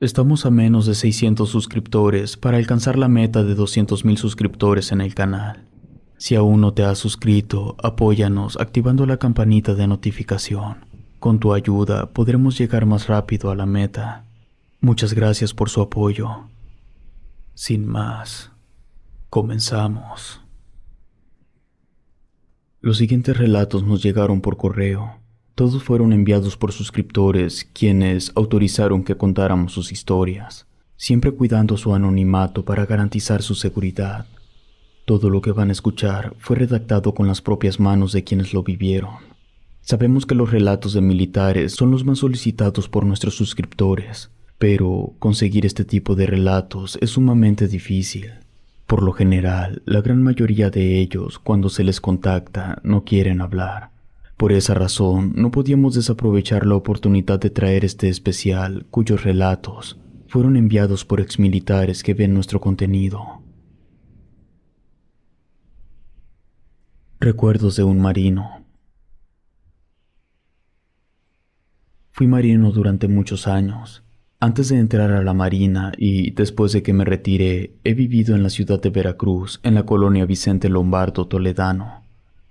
Estamos a menos de 600 suscriptores para alcanzar la meta de 200.000 suscriptores en el canal. Si aún no te has suscrito, apóyanos activando la campanita de notificación. Con tu ayuda podremos llegar más rápido a la meta. Muchas gracias por su apoyo. Sin más, comenzamos. Los siguientes relatos nos llegaron por correo todos fueron enviados por suscriptores, quienes autorizaron que contáramos sus historias, siempre cuidando su anonimato para garantizar su seguridad. Todo lo que van a escuchar fue redactado con las propias manos de quienes lo vivieron. Sabemos que los relatos de militares son los más solicitados por nuestros suscriptores, pero conseguir este tipo de relatos es sumamente difícil. Por lo general, la gran mayoría de ellos, cuando se les contacta, no quieren hablar por esa razón, no podíamos desaprovechar la oportunidad de traer este especial, cuyos relatos fueron enviados por exmilitares que ven nuestro contenido. Recuerdos de un marino. Fui marino durante muchos años. Antes de entrar a la Marina y después de que me retiré, he vivido en la ciudad de Veracruz, en la colonia Vicente Lombardo Toledano.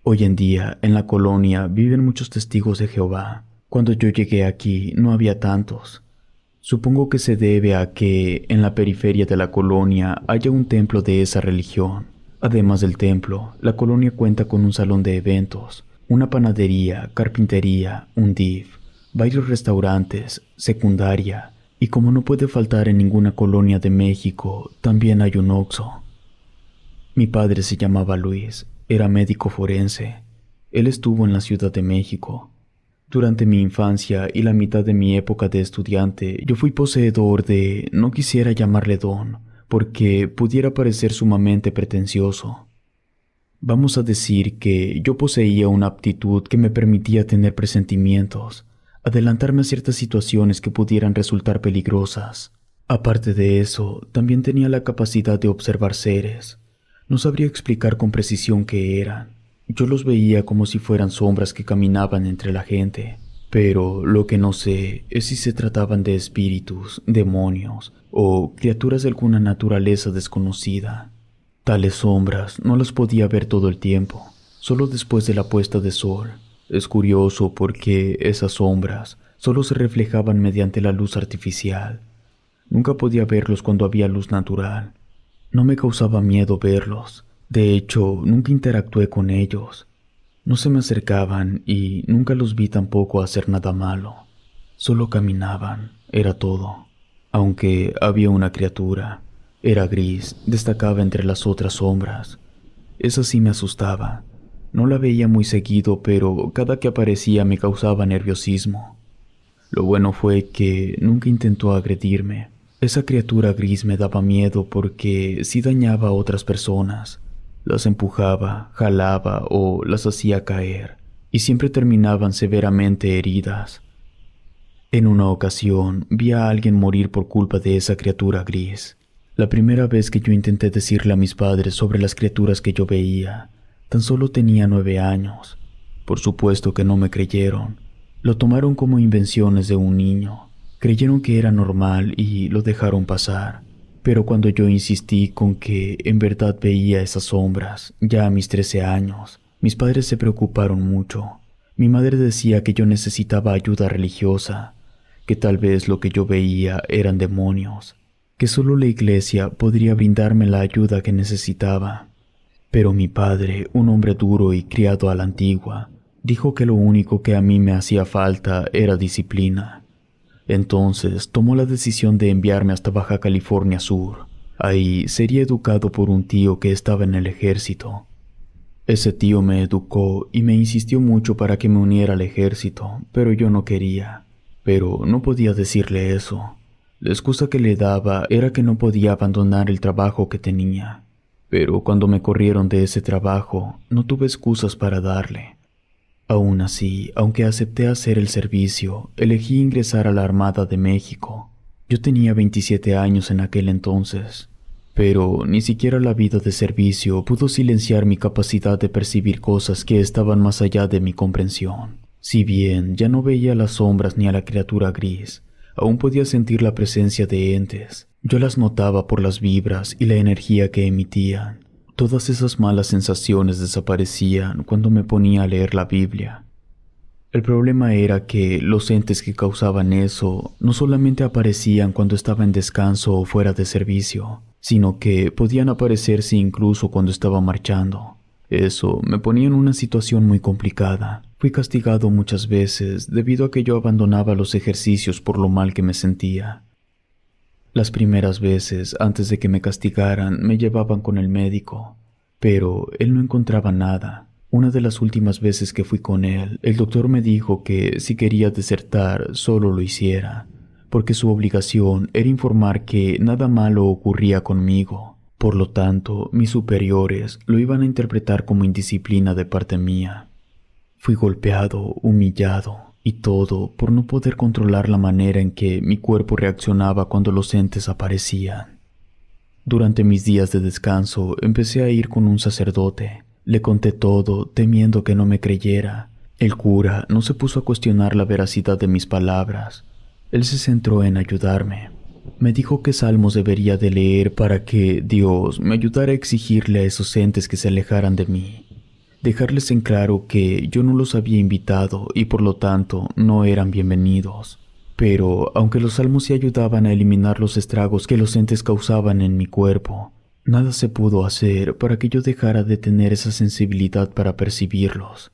Hoy en día, en la colonia viven muchos testigos de Jehová. Cuando yo llegué aquí no había tantos. Supongo que se debe a que en la periferia de la colonia haya un templo de esa religión. Además del templo, la colonia cuenta con un salón de eventos, una panadería, carpintería, un div, varios restaurantes, secundaria, y como no puede faltar en ninguna colonia de México, también hay un Oxo. Mi padre se llamaba Luis era médico forense. Él estuvo en la Ciudad de México. Durante mi infancia y la mitad de mi época de estudiante, yo fui poseedor de, no quisiera llamarle don, porque pudiera parecer sumamente pretencioso. Vamos a decir que yo poseía una aptitud que me permitía tener presentimientos, adelantarme a ciertas situaciones que pudieran resultar peligrosas. Aparte de eso, también tenía la capacidad de observar seres, no sabría explicar con precisión qué eran. Yo los veía como si fueran sombras que caminaban entre la gente, pero lo que no sé es si se trataban de espíritus, demonios o criaturas de alguna naturaleza desconocida. Tales sombras no las podía ver todo el tiempo, solo después de la puesta de sol. Es curioso porque esas sombras solo se reflejaban mediante la luz artificial. Nunca podía verlos cuando había luz natural, no me causaba miedo verlos. De hecho, nunca interactué con ellos. No se me acercaban y nunca los vi tampoco hacer nada malo. Solo caminaban, era todo. Aunque había una criatura. Era gris, destacaba entre las otras sombras. Esa sí me asustaba. No la veía muy seguido, pero cada que aparecía me causaba nerviosismo. Lo bueno fue que nunca intentó agredirme. Esa criatura gris me daba miedo porque si dañaba a otras personas, las empujaba, jalaba o las hacía caer, y siempre terminaban severamente heridas. En una ocasión vi a alguien morir por culpa de esa criatura gris. La primera vez que yo intenté decirle a mis padres sobre las criaturas que yo veía, tan solo tenía nueve años. Por supuesto que no me creyeron. Lo tomaron como invenciones de un niño. Creyeron que era normal y lo dejaron pasar. Pero cuando yo insistí con que en verdad veía esas sombras, ya a mis 13 años, mis padres se preocuparon mucho. Mi madre decía que yo necesitaba ayuda religiosa, que tal vez lo que yo veía eran demonios, que solo la iglesia podría brindarme la ayuda que necesitaba. Pero mi padre, un hombre duro y criado a la antigua, dijo que lo único que a mí me hacía falta era disciplina, entonces tomó la decisión de enviarme hasta Baja California Sur. Ahí sería educado por un tío que estaba en el ejército. Ese tío me educó y me insistió mucho para que me uniera al ejército, pero yo no quería. Pero no podía decirle eso. La excusa que le daba era que no podía abandonar el trabajo que tenía. Pero cuando me corrieron de ese trabajo, no tuve excusas para darle. Aún así, aunque acepté hacer el servicio, elegí ingresar a la Armada de México. Yo tenía 27 años en aquel entonces, pero ni siquiera la vida de servicio pudo silenciar mi capacidad de percibir cosas que estaban más allá de mi comprensión. Si bien ya no veía las sombras ni a la criatura gris, aún podía sentir la presencia de entes. Yo las notaba por las vibras y la energía que emitían, Todas esas malas sensaciones desaparecían cuando me ponía a leer la Biblia. El problema era que los entes que causaban eso no solamente aparecían cuando estaba en descanso o fuera de servicio, sino que podían aparecerse incluso cuando estaba marchando. Eso me ponía en una situación muy complicada. Fui castigado muchas veces debido a que yo abandonaba los ejercicios por lo mal que me sentía. Las primeras veces, antes de que me castigaran, me llevaban con el médico, pero él no encontraba nada. Una de las últimas veces que fui con él, el doctor me dijo que si quería desertar, solo lo hiciera, porque su obligación era informar que nada malo ocurría conmigo. Por lo tanto, mis superiores lo iban a interpretar como indisciplina de parte mía. Fui golpeado, humillado, y todo por no poder controlar la manera en que mi cuerpo reaccionaba cuando los entes aparecían. Durante mis días de descanso empecé a ir con un sacerdote. Le conté todo, temiendo que no me creyera. El cura no se puso a cuestionar la veracidad de mis palabras. Él se centró en ayudarme. Me dijo qué salmos debería de leer para que Dios me ayudara a exigirle a esos entes que se alejaran de mí dejarles en claro que yo no los había invitado y por lo tanto no eran bienvenidos. Pero aunque los salmos se ayudaban a eliminar los estragos que los entes causaban en mi cuerpo, nada se pudo hacer para que yo dejara de tener esa sensibilidad para percibirlos.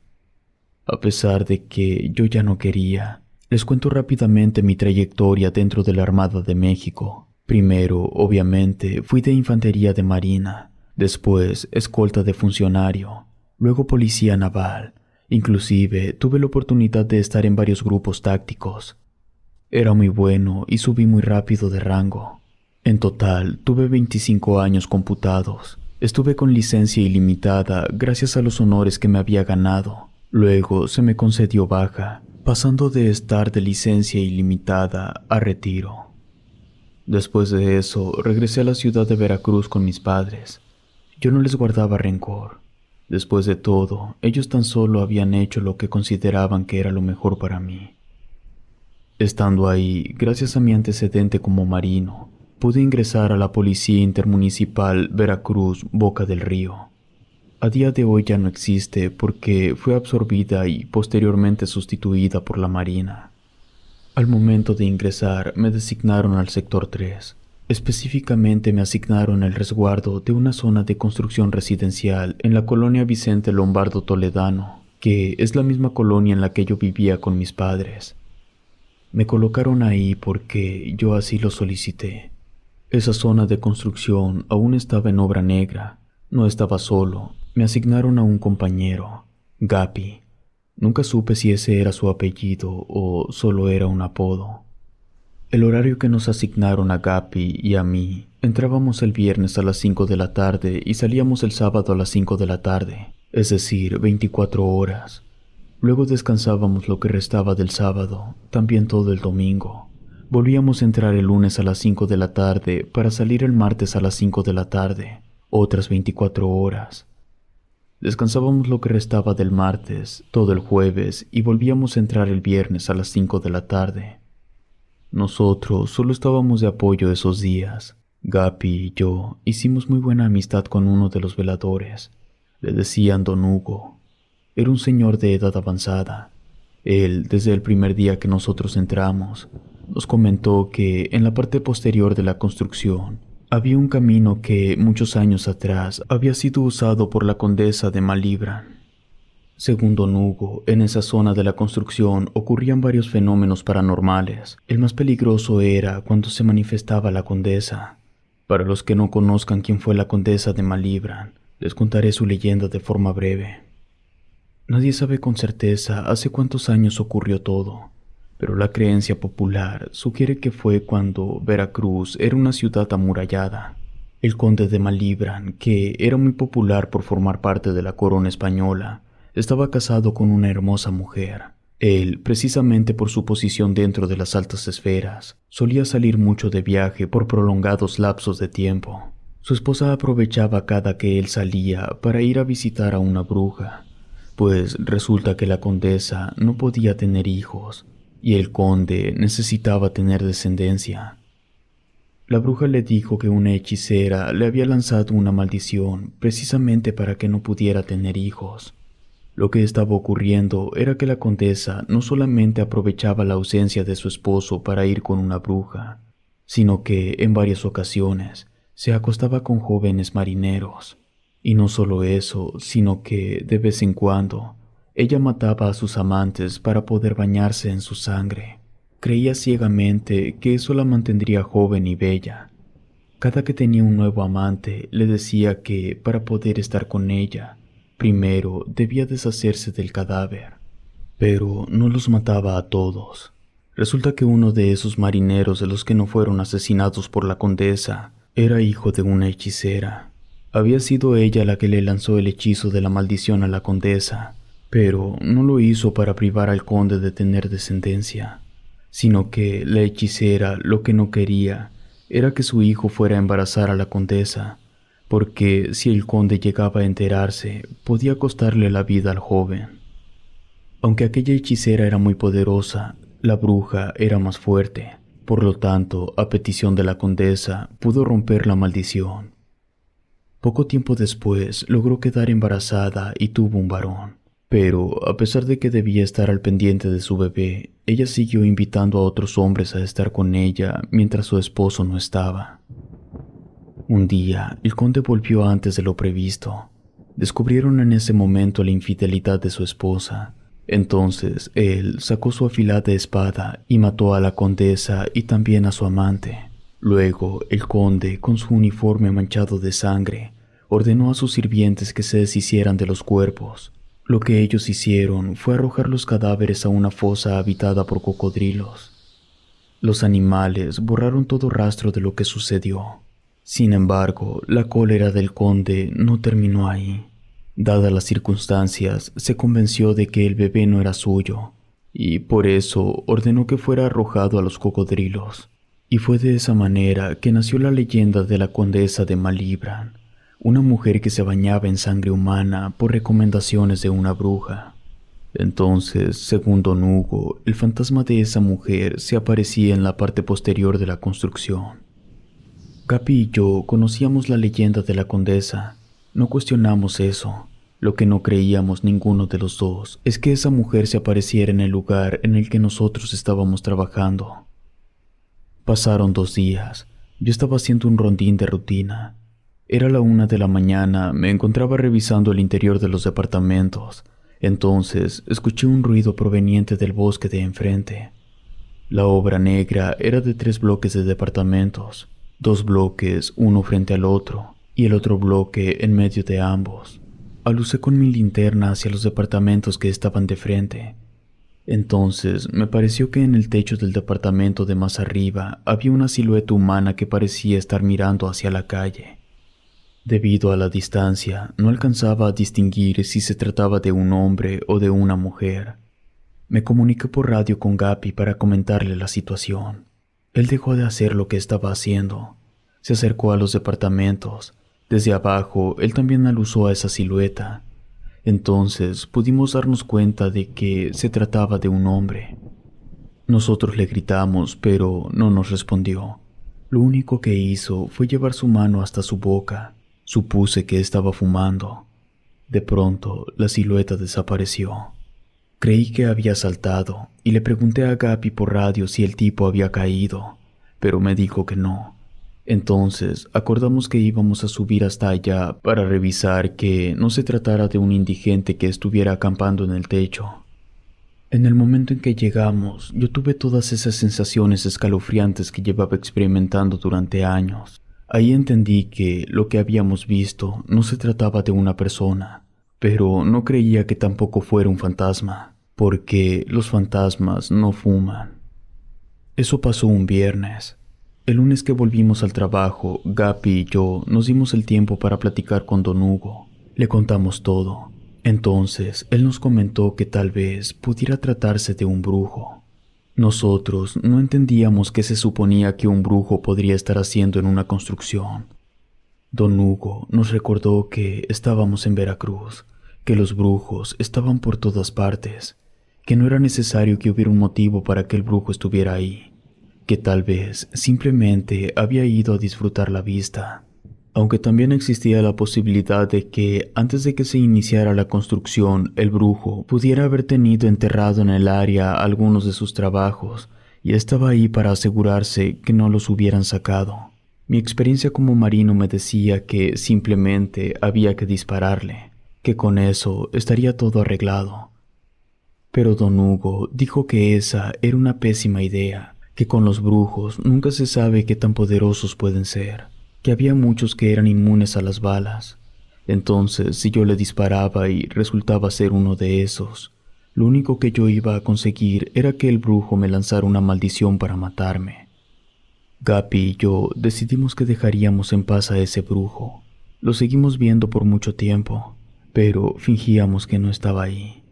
A pesar de que yo ya no quería, les cuento rápidamente mi trayectoria dentro de la Armada de México. Primero, obviamente, fui de infantería de marina, después escolta de funcionario, luego policía naval. Inclusive tuve la oportunidad de estar en varios grupos tácticos. Era muy bueno y subí muy rápido de rango. En total, tuve 25 años computados. Estuve con licencia ilimitada gracias a los honores que me había ganado. Luego se me concedió baja, pasando de estar de licencia ilimitada a retiro. Después de eso, regresé a la ciudad de Veracruz con mis padres. Yo no les guardaba rencor. Después de todo, ellos tan solo habían hecho lo que consideraban que era lo mejor para mí. Estando ahí, gracias a mi antecedente como marino, pude ingresar a la Policía Intermunicipal Veracruz Boca del Río. A día de hoy ya no existe porque fue absorbida y posteriormente sustituida por la Marina. Al momento de ingresar me designaron al sector 3, Específicamente me asignaron el resguardo de una zona de construcción residencial en la colonia Vicente Lombardo Toledano, que es la misma colonia en la que yo vivía con mis padres. Me colocaron ahí porque yo así lo solicité. Esa zona de construcción aún estaba en obra negra. No estaba solo. Me asignaron a un compañero, Gapi. Nunca supe si ese era su apellido o solo era un apodo. El horario que nos asignaron a Gapi y a mí, entrábamos el viernes a las 5 de la tarde y salíamos el sábado a las 5 de la tarde, es decir, 24 horas. Luego descansábamos lo que restaba del sábado, también todo el domingo. Volvíamos a entrar el lunes a las 5 de la tarde para salir el martes a las 5 de la tarde, otras 24 horas. Descansábamos lo que restaba del martes, todo el jueves y volvíamos a entrar el viernes a las 5 de la tarde, nosotros solo estábamos de apoyo esos días. Gapi y yo hicimos muy buena amistad con uno de los veladores. Le decían don Hugo. Era un señor de edad avanzada. Él, desde el primer día que nosotros entramos, nos comentó que en la parte posterior de la construcción había un camino que muchos años atrás había sido usado por la condesa de Malibran. Según Don Hugo, en esa zona de la construcción ocurrían varios fenómenos paranormales. El más peligroso era cuando se manifestaba la condesa. Para los que no conozcan quién fue la condesa de Malibran, les contaré su leyenda de forma breve. Nadie sabe con certeza hace cuántos años ocurrió todo, pero la creencia popular sugiere que fue cuando Veracruz era una ciudad amurallada. El conde de Malibran, que era muy popular por formar parte de la corona española, estaba casado con una hermosa mujer. Él, precisamente por su posición dentro de las altas esferas, solía salir mucho de viaje por prolongados lapsos de tiempo. Su esposa aprovechaba cada que él salía para ir a visitar a una bruja, pues resulta que la condesa no podía tener hijos y el conde necesitaba tener descendencia. La bruja le dijo que una hechicera le había lanzado una maldición precisamente para que no pudiera tener hijos. Lo que estaba ocurriendo era que la condesa no solamente aprovechaba la ausencia de su esposo para ir con una bruja, sino que en varias ocasiones se acostaba con jóvenes marineros. Y no solo eso, sino que de vez en cuando ella mataba a sus amantes para poder bañarse en su sangre. Creía ciegamente que eso la mantendría joven y bella. Cada que tenía un nuevo amante le decía que para poder estar con ella Primero debía deshacerse del cadáver, pero no los mataba a todos. Resulta que uno de esos marineros de los que no fueron asesinados por la condesa era hijo de una hechicera. Había sido ella la que le lanzó el hechizo de la maldición a la condesa, pero no lo hizo para privar al conde de tener descendencia, sino que la hechicera lo que no quería era que su hijo fuera a embarazar a la condesa, porque si el conde llegaba a enterarse, podía costarle la vida al joven. Aunque aquella hechicera era muy poderosa, la bruja era más fuerte, por lo tanto, a petición de la condesa, pudo romper la maldición. Poco tiempo después logró quedar embarazada y tuvo un varón. Pero, a pesar de que debía estar al pendiente de su bebé, ella siguió invitando a otros hombres a estar con ella mientras su esposo no estaba. Un día, el conde volvió antes de lo previsto. Descubrieron en ese momento la infidelidad de su esposa. Entonces, él sacó su afilada espada y mató a la condesa y también a su amante. Luego, el conde, con su uniforme manchado de sangre, ordenó a sus sirvientes que se deshicieran de los cuerpos. Lo que ellos hicieron fue arrojar los cadáveres a una fosa habitada por cocodrilos. Los animales borraron todo rastro de lo que sucedió. Sin embargo, la cólera del conde no terminó ahí. Dadas las circunstancias, se convenció de que el bebé no era suyo, y por eso ordenó que fuera arrojado a los cocodrilos. Y fue de esa manera que nació la leyenda de la condesa de Malibran, una mujer que se bañaba en sangre humana por recomendaciones de una bruja. Entonces, según Don Hugo, el fantasma de esa mujer se aparecía en la parte posterior de la construcción Capi y yo conocíamos la leyenda de la condesa. No cuestionamos eso. Lo que no creíamos ninguno de los dos es que esa mujer se apareciera en el lugar en el que nosotros estábamos trabajando. Pasaron dos días. Yo estaba haciendo un rondín de rutina. Era la una de la mañana, me encontraba revisando el interior de los departamentos. Entonces escuché un ruido proveniente del bosque de enfrente. La obra negra era de tres bloques de departamentos dos bloques uno frente al otro y el otro bloque en medio de ambos. Alucé con mi linterna hacia los departamentos que estaban de frente. Entonces me pareció que en el techo del departamento de más arriba había una silueta humana que parecía estar mirando hacia la calle. Debido a la distancia, no alcanzaba a distinguir si se trataba de un hombre o de una mujer. Me comuniqué por radio con Gapi para comentarle la situación. Él dejó de hacer lo que estaba haciendo. Se acercó a los departamentos. Desde abajo, él también alusó a esa silueta. Entonces pudimos darnos cuenta de que se trataba de un hombre. Nosotros le gritamos, pero no nos respondió. Lo único que hizo fue llevar su mano hasta su boca. Supuse que estaba fumando. De pronto, la silueta desapareció. Creí que había saltado y le pregunté a Gapi por radio si el tipo había caído, pero me dijo que no. Entonces acordamos que íbamos a subir hasta allá para revisar que no se tratara de un indigente que estuviera acampando en el techo. En el momento en que llegamos, yo tuve todas esas sensaciones escalofriantes que llevaba experimentando durante años. Ahí entendí que lo que habíamos visto no se trataba de una persona, pero no creía que tampoco fuera un fantasma porque los fantasmas no fuman. Eso pasó un viernes. El lunes que volvimos al trabajo, Gapi y yo nos dimos el tiempo para platicar con Don Hugo. Le contamos todo. Entonces, él nos comentó que tal vez pudiera tratarse de un brujo. Nosotros no entendíamos qué se suponía que un brujo podría estar haciendo en una construcción. Don Hugo nos recordó que estábamos en Veracruz, que los brujos estaban por todas partes, que no era necesario que hubiera un motivo para que el brujo estuviera ahí, que tal vez simplemente había ido a disfrutar la vista, aunque también existía la posibilidad de que antes de que se iniciara la construcción, el brujo pudiera haber tenido enterrado en el área algunos de sus trabajos y estaba ahí para asegurarse que no los hubieran sacado. Mi experiencia como marino me decía que simplemente había que dispararle, que con eso estaría todo arreglado. Pero don Hugo dijo que esa era una pésima idea, que con los brujos nunca se sabe qué tan poderosos pueden ser, que había muchos que eran inmunes a las balas. Entonces, si yo le disparaba y resultaba ser uno de esos, lo único que yo iba a conseguir era que el brujo me lanzara una maldición para matarme. Gapi y yo decidimos que dejaríamos en paz a ese brujo. Lo seguimos viendo por mucho tiempo, pero fingíamos que no estaba ahí.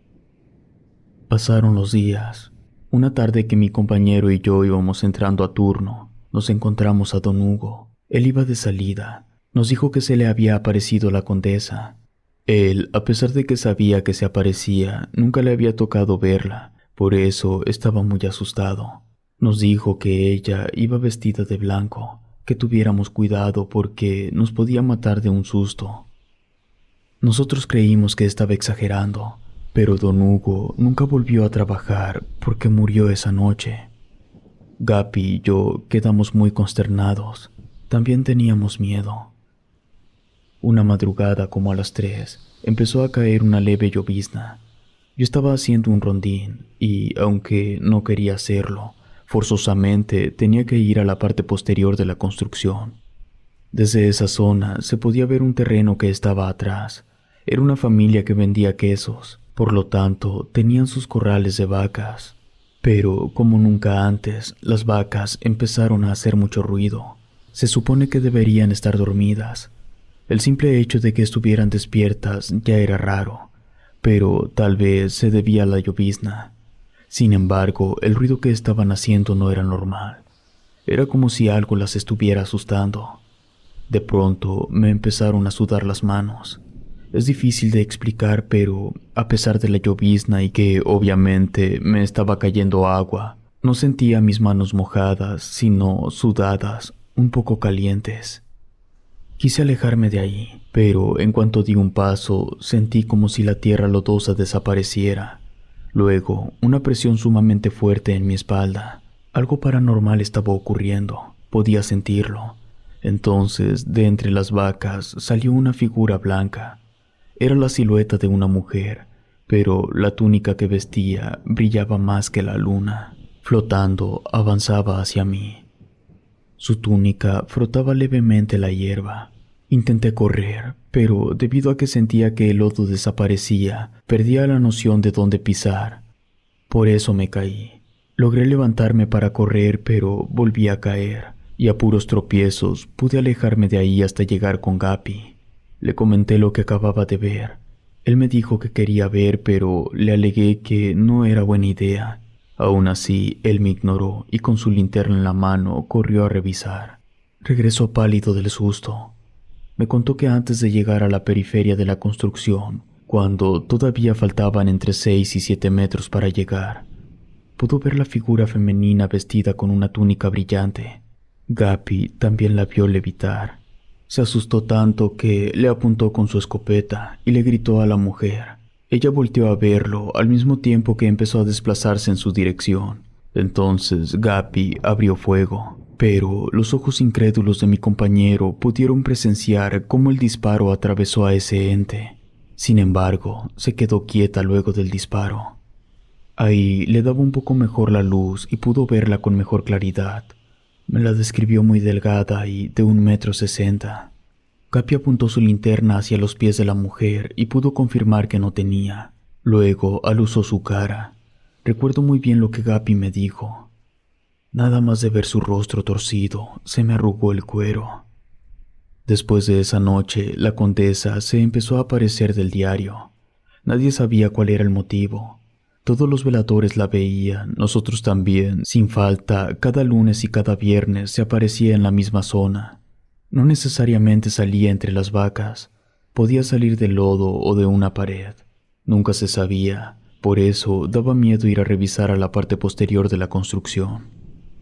Pasaron los días. Una tarde que mi compañero y yo íbamos entrando a turno, nos encontramos a don Hugo. Él iba de salida. Nos dijo que se le había aparecido la condesa. Él, a pesar de que sabía que se aparecía, nunca le había tocado verla, por eso estaba muy asustado. Nos dijo que ella iba vestida de blanco, que tuviéramos cuidado porque nos podía matar de un susto. Nosotros creímos que estaba exagerando, pero don Hugo nunca volvió a trabajar porque murió esa noche. Gapi y yo quedamos muy consternados. También teníamos miedo. Una madrugada como a las tres, empezó a caer una leve llovizna. Yo estaba haciendo un rondín y, aunque no quería hacerlo, forzosamente tenía que ir a la parte posterior de la construcción. Desde esa zona se podía ver un terreno que estaba atrás. Era una familia que vendía quesos por lo tanto tenían sus corrales de vacas. Pero, como nunca antes, las vacas empezaron a hacer mucho ruido. Se supone que deberían estar dormidas. El simple hecho de que estuvieran despiertas ya era raro, pero tal vez se debía a la llovizna. Sin embargo, el ruido que estaban haciendo no era normal. Era como si algo las estuviera asustando. De pronto me empezaron a sudar las manos. Es difícil de explicar, pero a pesar de la llovizna y que obviamente me estaba cayendo agua, no sentía mis manos mojadas, sino sudadas, un poco calientes. Quise alejarme de ahí, pero en cuanto di un paso, sentí como si la tierra lodosa desapareciera. Luego, una presión sumamente fuerte en mi espalda. Algo paranormal estaba ocurriendo, podía sentirlo. Entonces, de entre las vacas salió una figura blanca, era la silueta de una mujer, pero la túnica que vestía brillaba más que la luna. Flotando, avanzaba hacia mí. Su túnica frotaba levemente la hierba. Intenté correr, pero debido a que sentía que el lodo desaparecía, perdía la noción de dónde pisar. Por eso me caí. Logré levantarme para correr, pero volví a caer, y a puros tropiezos pude alejarme de ahí hasta llegar con Gapi. Le comenté lo que acababa de ver. Él me dijo que quería ver, pero le alegué que no era buena idea. Aún así, él me ignoró y con su linterna en la mano corrió a revisar. Regresó pálido del susto. Me contó que antes de llegar a la periferia de la construcción, cuando todavía faltaban entre 6 y siete metros para llegar, pudo ver la figura femenina vestida con una túnica brillante. Gapi también la vio levitar se asustó tanto que le apuntó con su escopeta y le gritó a la mujer. Ella volteó a verlo al mismo tiempo que empezó a desplazarse en su dirección. Entonces Gapi abrió fuego, pero los ojos incrédulos de mi compañero pudieron presenciar cómo el disparo atravesó a ese ente. Sin embargo, se quedó quieta luego del disparo. Ahí le daba un poco mejor la luz y pudo verla con mejor claridad. Me la describió muy delgada y de un metro sesenta. Gapi apuntó su linterna hacia los pies de la mujer y pudo confirmar que no tenía. Luego alusó su cara. Recuerdo muy bien lo que Gapi me dijo. Nada más de ver su rostro torcido, se me arrugó el cuero. Después de esa noche, la condesa se empezó a aparecer del diario. Nadie sabía cuál era el motivo, todos los veladores la veían, nosotros también, sin falta, cada lunes y cada viernes se aparecía en la misma zona. No necesariamente salía entre las vacas, podía salir del lodo o de una pared. Nunca se sabía, por eso daba miedo ir a revisar a la parte posterior de la construcción.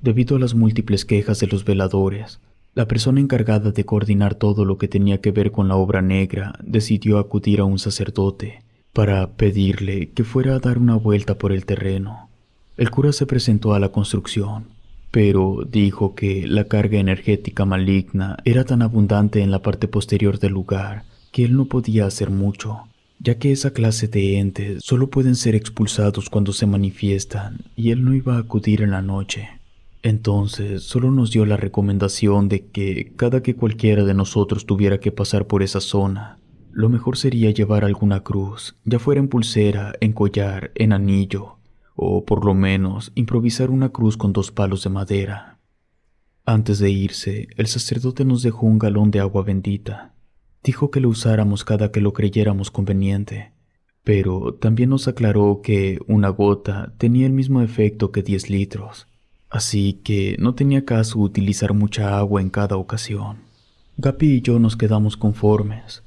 Debido a las múltiples quejas de los veladores, la persona encargada de coordinar todo lo que tenía que ver con la obra negra decidió acudir a un sacerdote para pedirle que fuera a dar una vuelta por el terreno. El cura se presentó a la construcción, pero dijo que la carga energética maligna era tan abundante en la parte posterior del lugar que él no podía hacer mucho, ya que esa clase de entes solo pueden ser expulsados cuando se manifiestan y él no iba a acudir en la noche. Entonces solo nos dio la recomendación de que cada que cualquiera de nosotros tuviera que pasar por esa zona, lo mejor sería llevar alguna cruz, ya fuera en pulsera, en collar, en anillo, o por lo menos improvisar una cruz con dos palos de madera. Antes de irse, el sacerdote nos dejó un galón de agua bendita. Dijo que lo usáramos cada que lo creyéramos conveniente, pero también nos aclaró que una gota tenía el mismo efecto que 10 litros, así que no tenía caso utilizar mucha agua en cada ocasión. Gapi y yo nos quedamos conformes.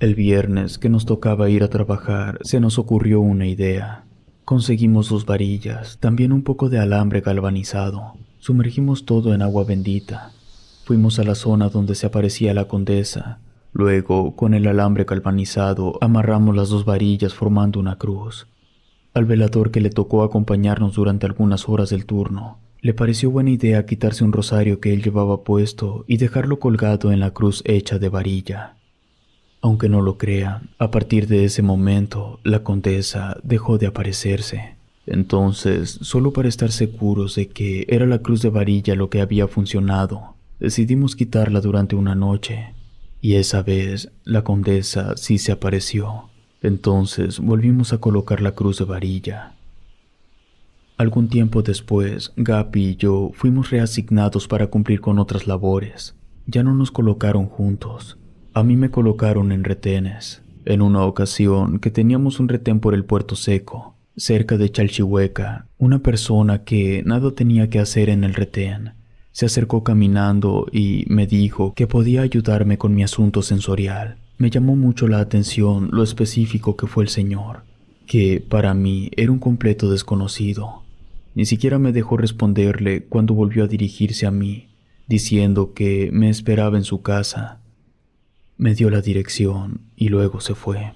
El viernes que nos tocaba ir a trabajar, se nos ocurrió una idea. Conseguimos dos varillas, también un poco de alambre galvanizado. Sumergimos todo en agua bendita. Fuimos a la zona donde se aparecía la condesa. Luego, con el alambre galvanizado, amarramos las dos varillas formando una cruz. Al velador que le tocó acompañarnos durante algunas horas del turno, le pareció buena idea quitarse un rosario que él llevaba puesto y dejarlo colgado en la cruz hecha de varilla. Aunque no lo crean, a partir de ese momento la condesa dejó de aparecerse. Entonces, solo para estar seguros de que era la cruz de varilla lo que había funcionado, decidimos quitarla durante una noche. Y esa vez la condesa sí se apareció. Entonces volvimos a colocar la cruz de varilla. Algún tiempo después, Gapi y yo fuimos reasignados para cumplir con otras labores. Ya no nos colocaron juntos, a mí me colocaron en retenes. En una ocasión que teníamos un retén por el puerto seco, cerca de Chalchihueca, una persona que nada tenía que hacer en el retén se acercó caminando y me dijo que podía ayudarme con mi asunto sensorial. Me llamó mucho la atención lo específico que fue el señor, que para mí era un completo desconocido. Ni siquiera me dejó responderle cuando volvió a dirigirse a mí, diciendo que me esperaba en su casa me dio la dirección y luego se fue.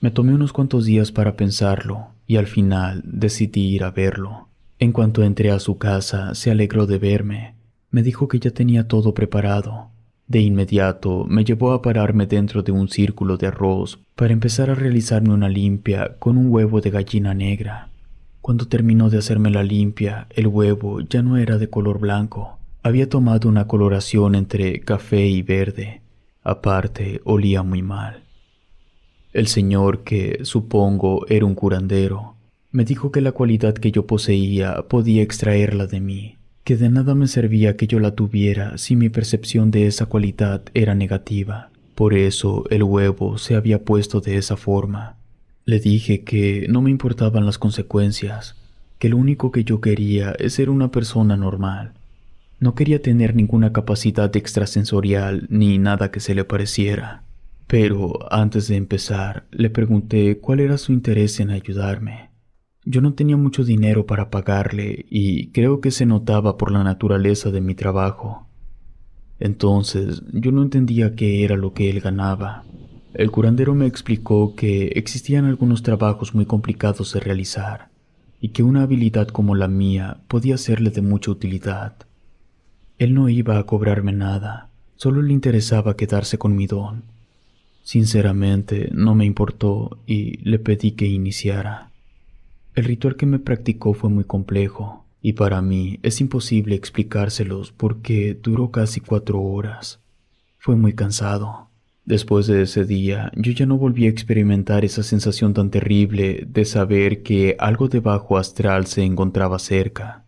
Me tomé unos cuantos días para pensarlo y al final decidí ir a verlo. En cuanto entré a su casa, se alegró de verme. Me dijo que ya tenía todo preparado. De inmediato me llevó a pararme dentro de un círculo de arroz para empezar a realizarme una limpia con un huevo de gallina negra. Cuando terminó de hacerme la limpia, el huevo ya no era de color blanco, había tomado una coloración entre café y verde. Aparte, olía muy mal. El señor, que supongo era un curandero, me dijo que la cualidad que yo poseía podía extraerla de mí, que de nada me servía que yo la tuviera si mi percepción de esa cualidad era negativa. Por eso el huevo se había puesto de esa forma. Le dije que no me importaban las consecuencias, que lo único que yo quería es ser una persona normal, no quería tener ninguna capacidad extrasensorial ni nada que se le pareciera. Pero antes de empezar, le pregunté cuál era su interés en ayudarme. Yo no tenía mucho dinero para pagarle y creo que se notaba por la naturaleza de mi trabajo. Entonces, yo no entendía qué era lo que él ganaba. El curandero me explicó que existían algunos trabajos muy complicados de realizar y que una habilidad como la mía podía serle de mucha utilidad. Él no iba a cobrarme nada, solo le interesaba quedarse con mi don. Sinceramente, no me importó y le pedí que iniciara. El ritual que me practicó fue muy complejo, y para mí es imposible explicárselos porque duró casi cuatro horas. Fue muy cansado. Después de ese día, yo ya no volví a experimentar esa sensación tan terrible de saber que algo debajo astral se encontraba cerca.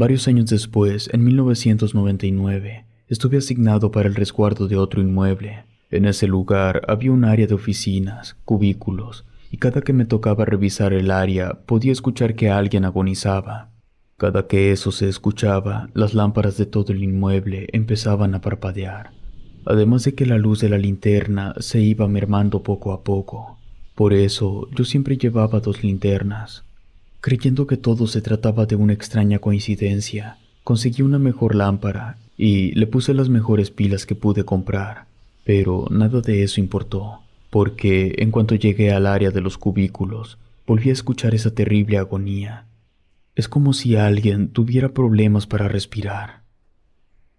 Varios años después, en 1999, estuve asignado para el resguardo de otro inmueble. En ese lugar había un área de oficinas, cubículos, y cada que me tocaba revisar el área podía escuchar que alguien agonizaba. Cada que eso se escuchaba, las lámparas de todo el inmueble empezaban a parpadear, además de que la luz de la linterna se iba mermando poco a poco. Por eso yo siempre llevaba dos linternas, Creyendo que todo se trataba de una extraña coincidencia, conseguí una mejor lámpara y le puse las mejores pilas que pude comprar, pero nada de eso importó, porque en cuanto llegué al área de los cubículos, volví a escuchar esa terrible agonía. Es como si alguien tuviera problemas para respirar.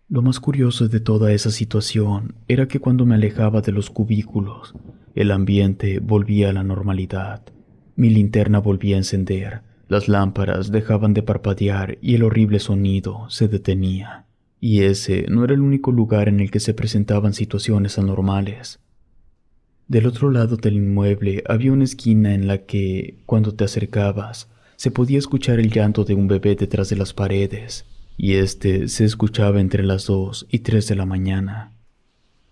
Lo más curioso de toda esa situación era que cuando me alejaba de los cubículos, el ambiente volvía a la normalidad. Mi linterna volvía a encender las lámparas dejaban de parpadear y el horrible sonido se detenía. Y ese no era el único lugar en el que se presentaban situaciones anormales. Del otro lado del inmueble había una esquina en la que, cuando te acercabas, se podía escuchar el llanto de un bebé detrás de las paredes, y este se escuchaba entre las 2 y 3 de la mañana.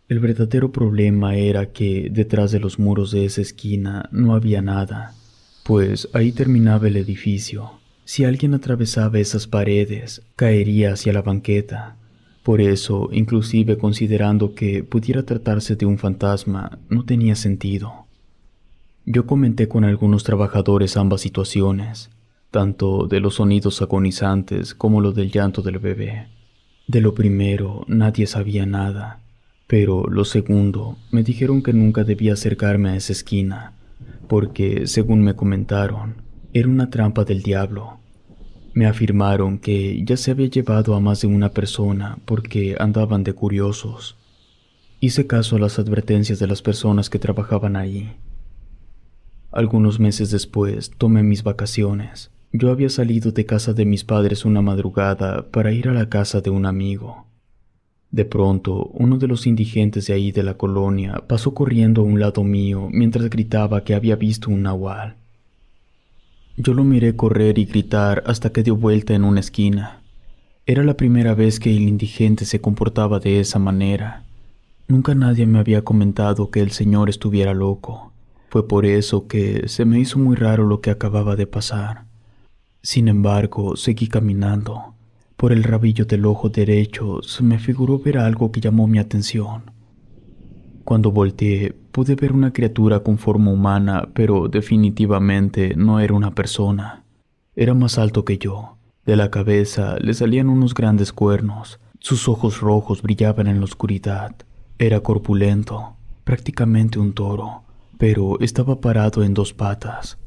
El verdadero problema era que detrás de los muros de esa esquina no había nada, pues ahí terminaba el edificio. Si alguien atravesaba esas paredes, caería hacia la banqueta. Por eso, inclusive considerando que pudiera tratarse de un fantasma, no tenía sentido. Yo comenté con algunos trabajadores ambas situaciones, tanto de los sonidos agonizantes como lo del llanto del bebé. De lo primero nadie sabía nada, pero lo segundo me dijeron que nunca debía acercarme a esa esquina, porque, según me comentaron, era una trampa del diablo. Me afirmaron que ya se había llevado a más de una persona porque andaban de curiosos. Hice caso a las advertencias de las personas que trabajaban ahí. Algunos meses después tomé mis vacaciones. Yo había salido de casa de mis padres una madrugada para ir a la casa de un amigo. De pronto, uno de los indigentes de ahí de la colonia pasó corriendo a un lado mío mientras gritaba que había visto un nahual. Yo lo miré correr y gritar hasta que dio vuelta en una esquina. Era la primera vez que el indigente se comportaba de esa manera. Nunca nadie me había comentado que el señor estuviera loco. Fue por eso que se me hizo muy raro lo que acababa de pasar. Sin embargo, seguí caminando. Por el rabillo del ojo derecho se me figuró ver algo que llamó mi atención. Cuando volteé, pude ver una criatura con forma humana, pero definitivamente no era una persona. Era más alto que yo. De la cabeza le salían unos grandes cuernos. Sus ojos rojos brillaban en la oscuridad. Era corpulento, prácticamente un toro, pero estaba parado en dos patas.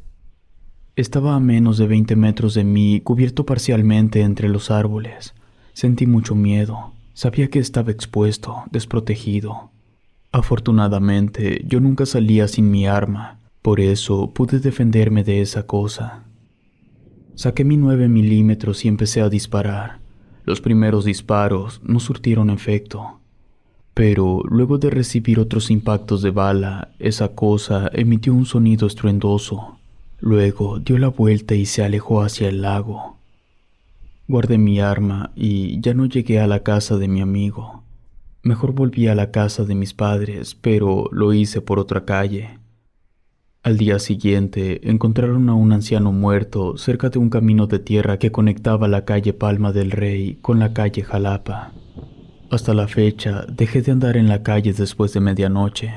Estaba a menos de 20 metros de mí, cubierto parcialmente entre los árboles. Sentí mucho miedo. Sabía que estaba expuesto, desprotegido. Afortunadamente, yo nunca salía sin mi arma, por eso pude defenderme de esa cosa. Saqué mi 9 milímetros y empecé a disparar. Los primeros disparos no surtieron efecto, pero luego de recibir otros impactos de bala, esa cosa emitió un sonido estruendoso Luego dio la vuelta y se alejó hacia el lago. Guardé mi arma y ya no llegué a la casa de mi amigo. Mejor volví a la casa de mis padres, pero lo hice por otra calle. Al día siguiente encontraron a un anciano muerto cerca de un camino de tierra que conectaba la calle Palma del Rey con la calle Jalapa. Hasta la fecha dejé de andar en la calle después de medianoche.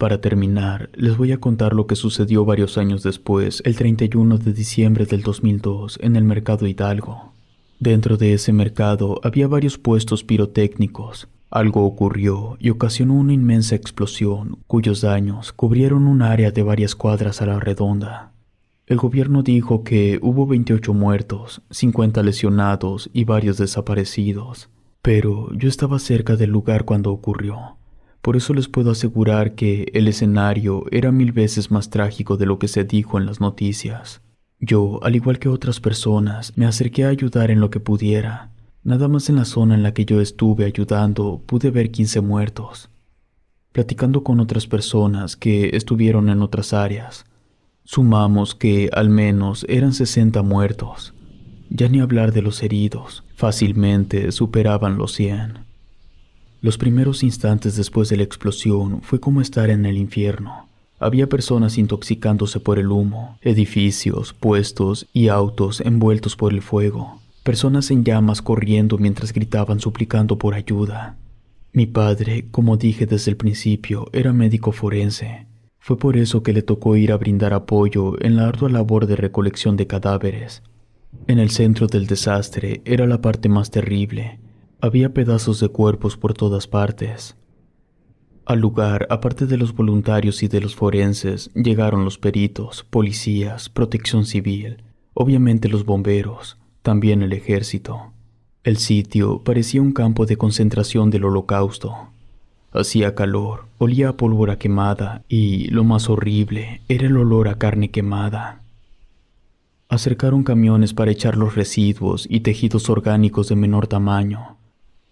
Para terminar, les voy a contar lo que sucedió varios años después, el 31 de diciembre del 2002, en el mercado Hidalgo. Dentro de ese mercado había varios puestos pirotécnicos. Algo ocurrió y ocasionó una inmensa explosión, cuyos daños cubrieron un área de varias cuadras a la redonda. El gobierno dijo que hubo 28 muertos, 50 lesionados y varios desaparecidos, pero yo estaba cerca del lugar cuando ocurrió. Por eso les puedo asegurar que el escenario era mil veces más trágico de lo que se dijo en las noticias. Yo, al igual que otras personas, me acerqué a ayudar en lo que pudiera. Nada más en la zona en la que yo estuve ayudando pude ver 15 muertos. Platicando con otras personas que estuvieron en otras áreas, sumamos que al menos eran 60 muertos. Ya ni hablar de los heridos, fácilmente superaban los 100. Los primeros instantes después de la explosión fue como estar en el infierno. Había personas intoxicándose por el humo, edificios, puestos y autos envueltos por el fuego, personas en llamas corriendo mientras gritaban suplicando por ayuda. Mi padre, como dije desde el principio, era médico forense. Fue por eso que le tocó ir a brindar apoyo en la ardua labor de recolección de cadáveres. En el centro del desastre era la parte más terrible, había pedazos de cuerpos por todas partes. Al lugar, aparte de los voluntarios y de los forenses, llegaron los peritos, policías, protección civil, obviamente los bomberos, también el ejército. El sitio parecía un campo de concentración del holocausto. Hacía calor, olía a pólvora quemada y, lo más horrible, era el olor a carne quemada. Acercaron camiones para echar los residuos y tejidos orgánicos de menor tamaño,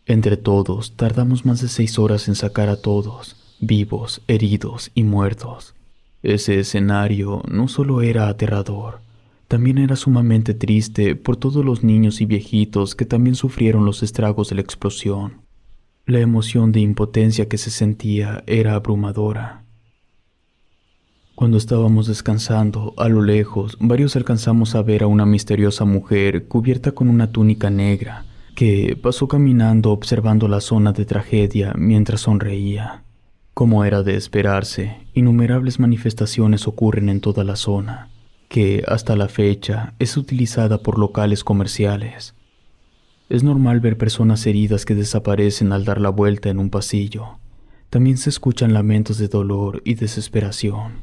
entre todos, tardamos más de seis horas en sacar a todos, vivos, heridos y muertos. Ese escenario no solo era aterrador, también era sumamente triste por todos los niños y viejitos que también sufrieron los estragos de la explosión. La emoción de impotencia que se sentía era abrumadora. Cuando estábamos descansando, a lo lejos, varios alcanzamos a ver a una misteriosa mujer cubierta con una túnica negra que pasó caminando observando la zona de tragedia mientras sonreía. Como era de esperarse, innumerables manifestaciones ocurren en toda la zona, que hasta la fecha es utilizada por locales comerciales. Es normal ver personas heridas que desaparecen al dar la vuelta en un pasillo. También se escuchan lamentos de dolor y desesperación.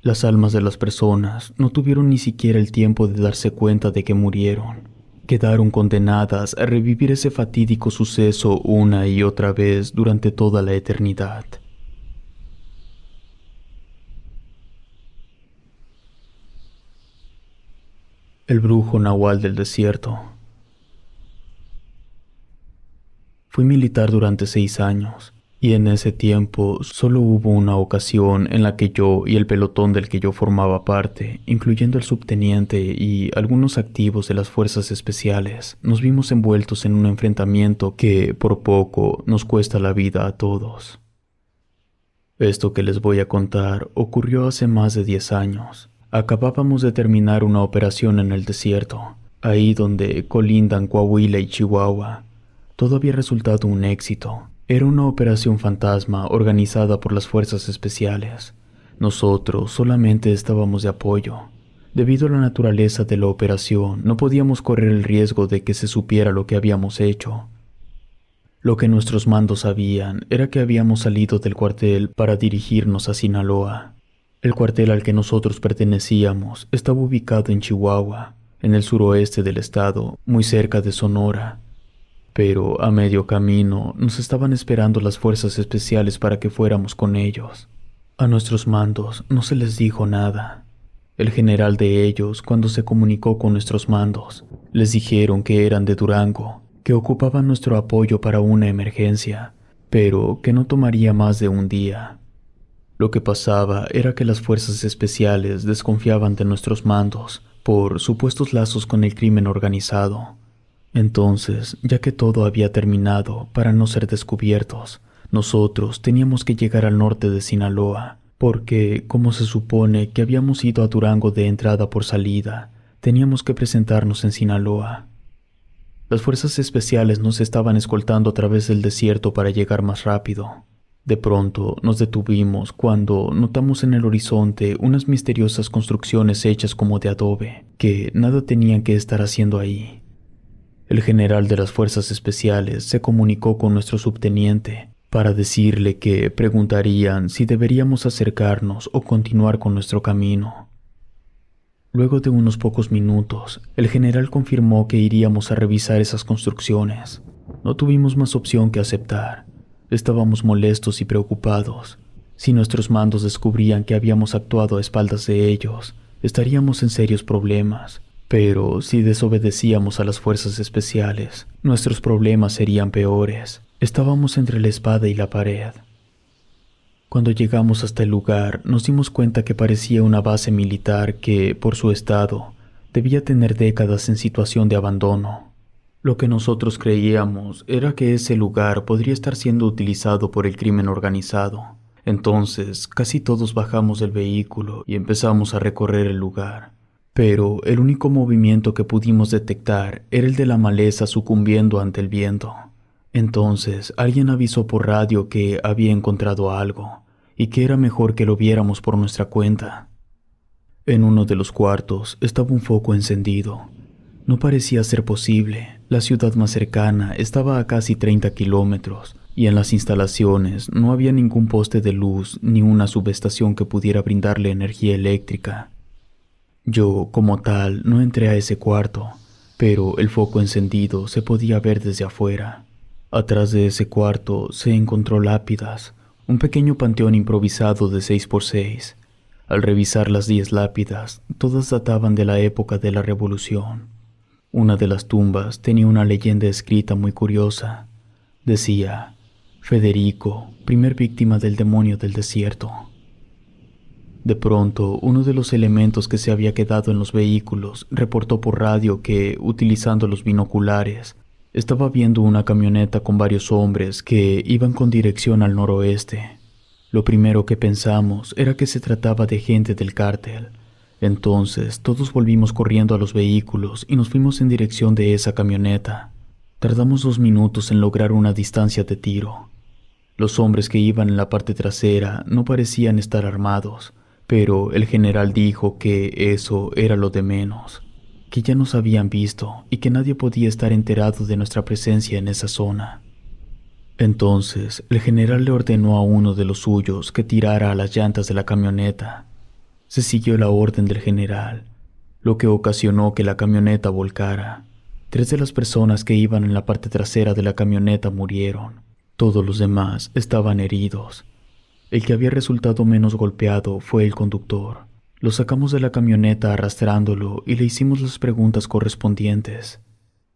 Las almas de las personas no tuvieron ni siquiera el tiempo de darse cuenta de que murieron Quedaron condenadas a revivir ese fatídico suceso una y otra vez durante toda la eternidad. El brujo nahual del desierto. Fui militar durante seis años y en ese tiempo solo hubo una ocasión en la que yo y el pelotón del que yo formaba parte, incluyendo el subteniente y algunos activos de las fuerzas especiales, nos vimos envueltos en un enfrentamiento que, por poco, nos cuesta la vida a todos. Esto que les voy a contar ocurrió hace más de 10 años. Acabábamos de terminar una operación en el desierto, ahí donde colindan Coahuila y Chihuahua. Todo había resultado un éxito, era una operación fantasma organizada por las fuerzas especiales. Nosotros solamente estábamos de apoyo. Debido a la naturaleza de la operación, no podíamos correr el riesgo de que se supiera lo que habíamos hecho. Lo que nuestros mandos sabían era que habíamos salido del cuartel para dirigirnos a Sinaloa. El cuartel al que nosotros pertenecíamos estaba ubicado en Chihuahua, en el suroeste del estado, muy cerca de Sonora, pero a medio camino nos estaban esperando las fuerzas especiales para que fuéramos con ellos. A nuestros mandos no se les dijo nada. El general de ellos, cuando se comunicó con nuestros mandos, les dijeron que eran de Durango, que ocupaban nuestro apoyo para una emergencia, pero que no tomaría más de un día. Lo que pasaba era que las fuerzas especiales desconfiaban de nuestros mandos por supuestos lazos con el crimen organizado entonces, ya que todo había terminado para no ser descubiertos, nosotros teníamos que llegar al norte de Sinaloa, porque, como se supone que habíamos ido a Durango de entrada por salida, teníamos que presentarnos en Sinaloa. Las fuerzas especiales nos estaban escoltando a través del desierto para llegar más rápido. De pronto nos detuvimos cuando notamos en el horizonte unas misteriosas construcciones hechas como de adobe, que nada tenían que estar haciendo ahí. El general de las fuerzas especiales se comunicó con nuestro subteniente para decirle que preguntarían si deberíamos acercarnos o continuar con nuestro camino. Luego de unos pocos minutos, el general confirmó que iríamos a revisar esas construcciones. No tuvimos más opción que aceptar. Estábamos molestos y preocupados. Si nuestros mandos descubrían que habíamos actuado a espaldas de ellos, estaríamos en serios problemas. Pero si desobedecíamos a las fuerzas especiales, nuestros problemas serían peores. Estábamos entre la espada y la pared. Cuando llegamos hasta el lugar, nos dimos cuenta que parecía una base militar que, por su estado, debía tener décadas en situación de abandono. Lo que nosotros creíamos era que ese lugar podría estar siendo utilizado por el crimen organizado. Entonces, casi todos bajamos del vehículo y empezamos a recorrer el lugar pero el único movimiento que pudimos detectar era el de la maleza sucumbiendo ante el viento. Entonces alguien avisó por radio que había encontrado algo y que era mejor que lo viéramos por nuestra cuenta. En uno de los cuartos estaba un foco encendido. No parecía ser posible. La ciudad más cercana estaba a casi 30 kilómetros y en las instalaciones no había ningún poste de luz ni una subestación que pudiera brindarle energía eléctrica. Yo, como tal, no entré a ese cuarto, pero el foco encendido se podía ver desde afuera. Atrás de ese cuarto se encontró lápidas, un pequeño panteón improvisado de 6 por 6 Al revisar las 10 lápidas, todas databan de la época de la Revolución. Una de las tumbas tenía una leyenda escrita muy curiosa. Decía, Federico, primer víctima del demonio del desierto. De pronto, uno de los elementos que se había quedado en los vehículos reportó por radio que, utilizando los binoculares, estaba viendo una camioneta con varios hombres que iban con dirección al noroeste. Lo primero que pensamos era que se trataba de gente del cártel. Entonces todos volvimos corriendo a los vehículos y nos fuimos en dirección de esa camioneta. Tardamos dos minutos en lograr una distancia de tiro. Los hombres que iban en la parte trasera no parecían estar armados, pero el general dijo que eso era lo de menos, que ya nos habían visto y que nadie podía estar enterado de nuestra presencia en esa zona. Entonces el general le ordenó a uno de los suyos que tirara a las llantas de la camioneta. Se siguió la orden del general, lo que ocasionó que la camioneta volcara. Tres de las personas que iban en la parte trasera de la camioneta murieron. Todos los demás estaban heridos. El que había resultado menos golpeado fue el conductor. Lo sacamos de la camioneta arrastrándolo y le hicimos las preguntas correspondientes.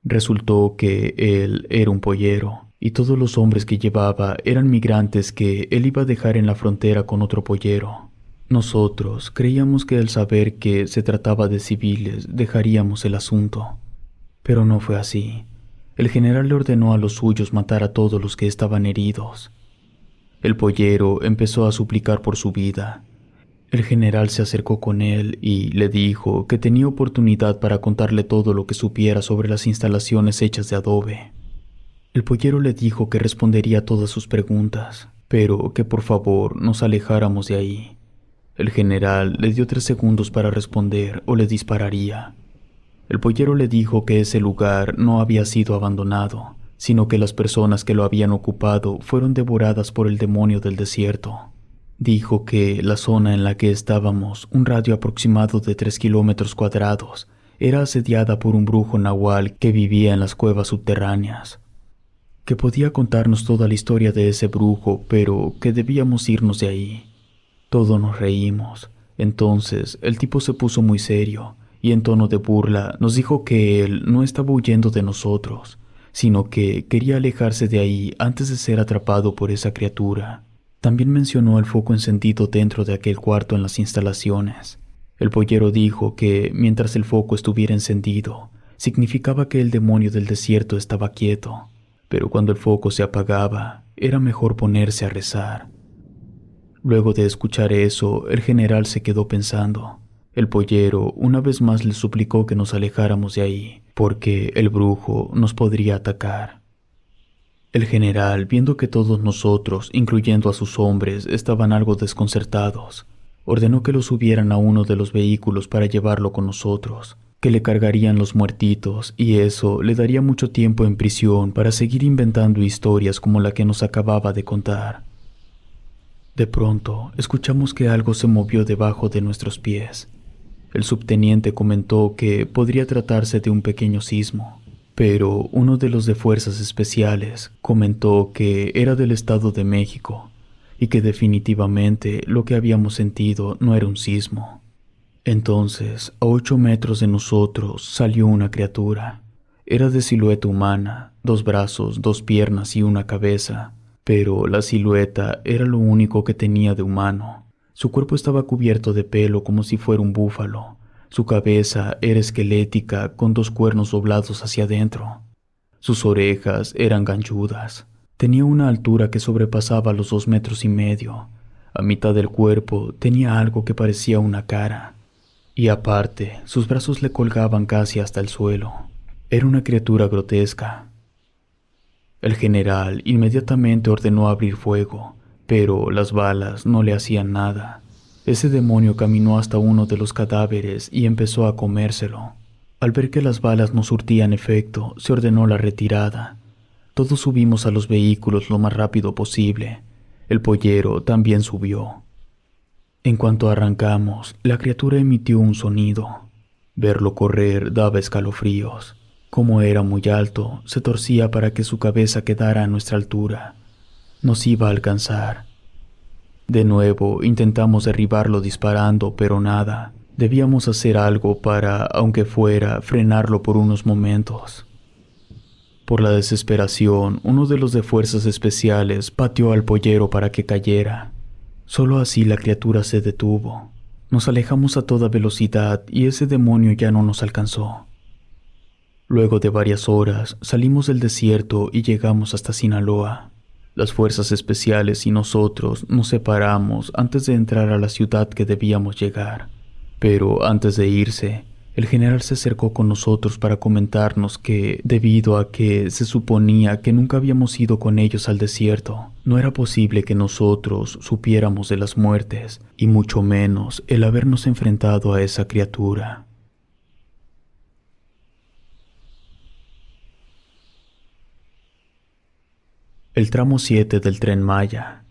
Resultó que él era un pollero y todos los hombres que llevaba eran migrantes que él iba a dejar en la frontera con otro pollero. Nosotros creíamos que al saber que se trataba de civiles dejaríamos el asunto. Pero no fue así. El general le ordenó a los suyos matar a todos los que estaban heridos. El pollero empezó a suplicar por su vida. El general se acercó con él y le dijo que tenía oportunidad para contarle todo lo que supiera sobre las instalaciones hechas de adobe. El pollero le dijo que respondería todas sus preguntas, pero que por favor nos alejáramos de ahí. El general le dio tres segundos para responder o le dispararía. El pollero le dijo que ese lugar no había sido abandonado, sino que las personas que lo habían ocupado fueron devoradas por el demonio del desierto. Dijo que la zona en la que estábamos, un radio aproximado de 3 kilómetros cuadrados, era asediada por un brujo nahual que vivía en las cuevas subterráneas, que podía contarnos toda la historia de ese brujo, pero que debíamos irnos de ahí. Todos nos reímos. Entonces el tipo se puso muy serio y en tono de burla nos dijo que él no estaba huyendo de nosotros, sino que quería alejarse de ahí antes de ser atrapado por esa criatura. También mencionó el foco encendido dentro de aquel cuarto en las instalaciones. El pollero dijo que mientras el foco estuviera encendido, significaba que el demonio del desierto estaba quieto, pero cuando el foco se apagaba, era mejor ponerse a rezar. Luego de escuchar eso, el general se quedó pensando. El pollero una vez más le suplicó que nos alejáramos de ahí, porque el brujo nos podría atacar. El general, viendo que todos nosotros, incluyendo a sus hombres, estaban algo desconcertados, ordenó que lo subieran a uno de los vehículos para llevarlo con nosotros, que le cargarían los muertitos, y eso le daría mucho tiempo en prisión para seguir inventando historias como la que nos acababa de contar. De pronto, escuchamos que algo se movió debajo de nuestros pies. El subteniente comentó que podría tratarse de un pequeño sismo, pero uno de los de Fuerzas Especiales comentó que era del Estado de México y que definitivamente lo que habíamos sentido no era un sismo. Entonces, a ocho metros de nosotros salió una criatura. Era de silueta humana, dos brazos, dos piernas y una cabeza, pero la silueta era lo único que tenía de humano. Su cuerpo estaba cubierto de pelo como si fuera un búfalo. Su cabeza era esquelética con dos cuernos doblados hacia adentro. Sus orejas eran ganchudas. Tenía una altura que sobrepasaba los dos metros y medio. A mitad del cuerpo tenía algo que parecía una cara. Y aparte, sus brazos le colgaban casi hasta el suelo. Era una criatura grotesca. El general inmediatamente ordenó abrir fuego, pero las balas no le hacían nada. Ese demonio caminó hasta uno de los cadáveres y empezó a comérselo. Al ver que las balas no surtían efecto, se ordenó la retirada. Todos subimos a los vehículos lo más rápido posible. El pollero también subió. En cuanto arrancamos, la criatura emitió un sonido. Verlo correr daba escalofríos. Como era muy alto, se torcía para que su cabeza quedara a nuestra altura nos iba a alcanzar. De nuevo intentamos derribarlo disparando, pero nada. Debíamos hacer algo para, aunque fuera, frenarlo por unos momentos. Por la desesperación, uno de los de fuerzas especiales pateó al pollero para que cayera. Solo así la criatura se detuvo. Nos alejamos a toda velocidad y ese demonio ya no nos alcanzó. Luego de varias horas salimos del desierto y llegamos hasta Sinaloa. Las fuerzas especiales y nosotros nos separamos antes de entrar a la ciudad que debíamos llegar. Pero antes de irse, el general se acercó con nosotros para comentarnos que, debido a que se suponía que nunca habíamos ido con ellos al desierto, no era posible que nosotros supiéramos de las muertes, y mucho menos el habernos enfrentado a esa criatura. el tramo 7 del tren Maya.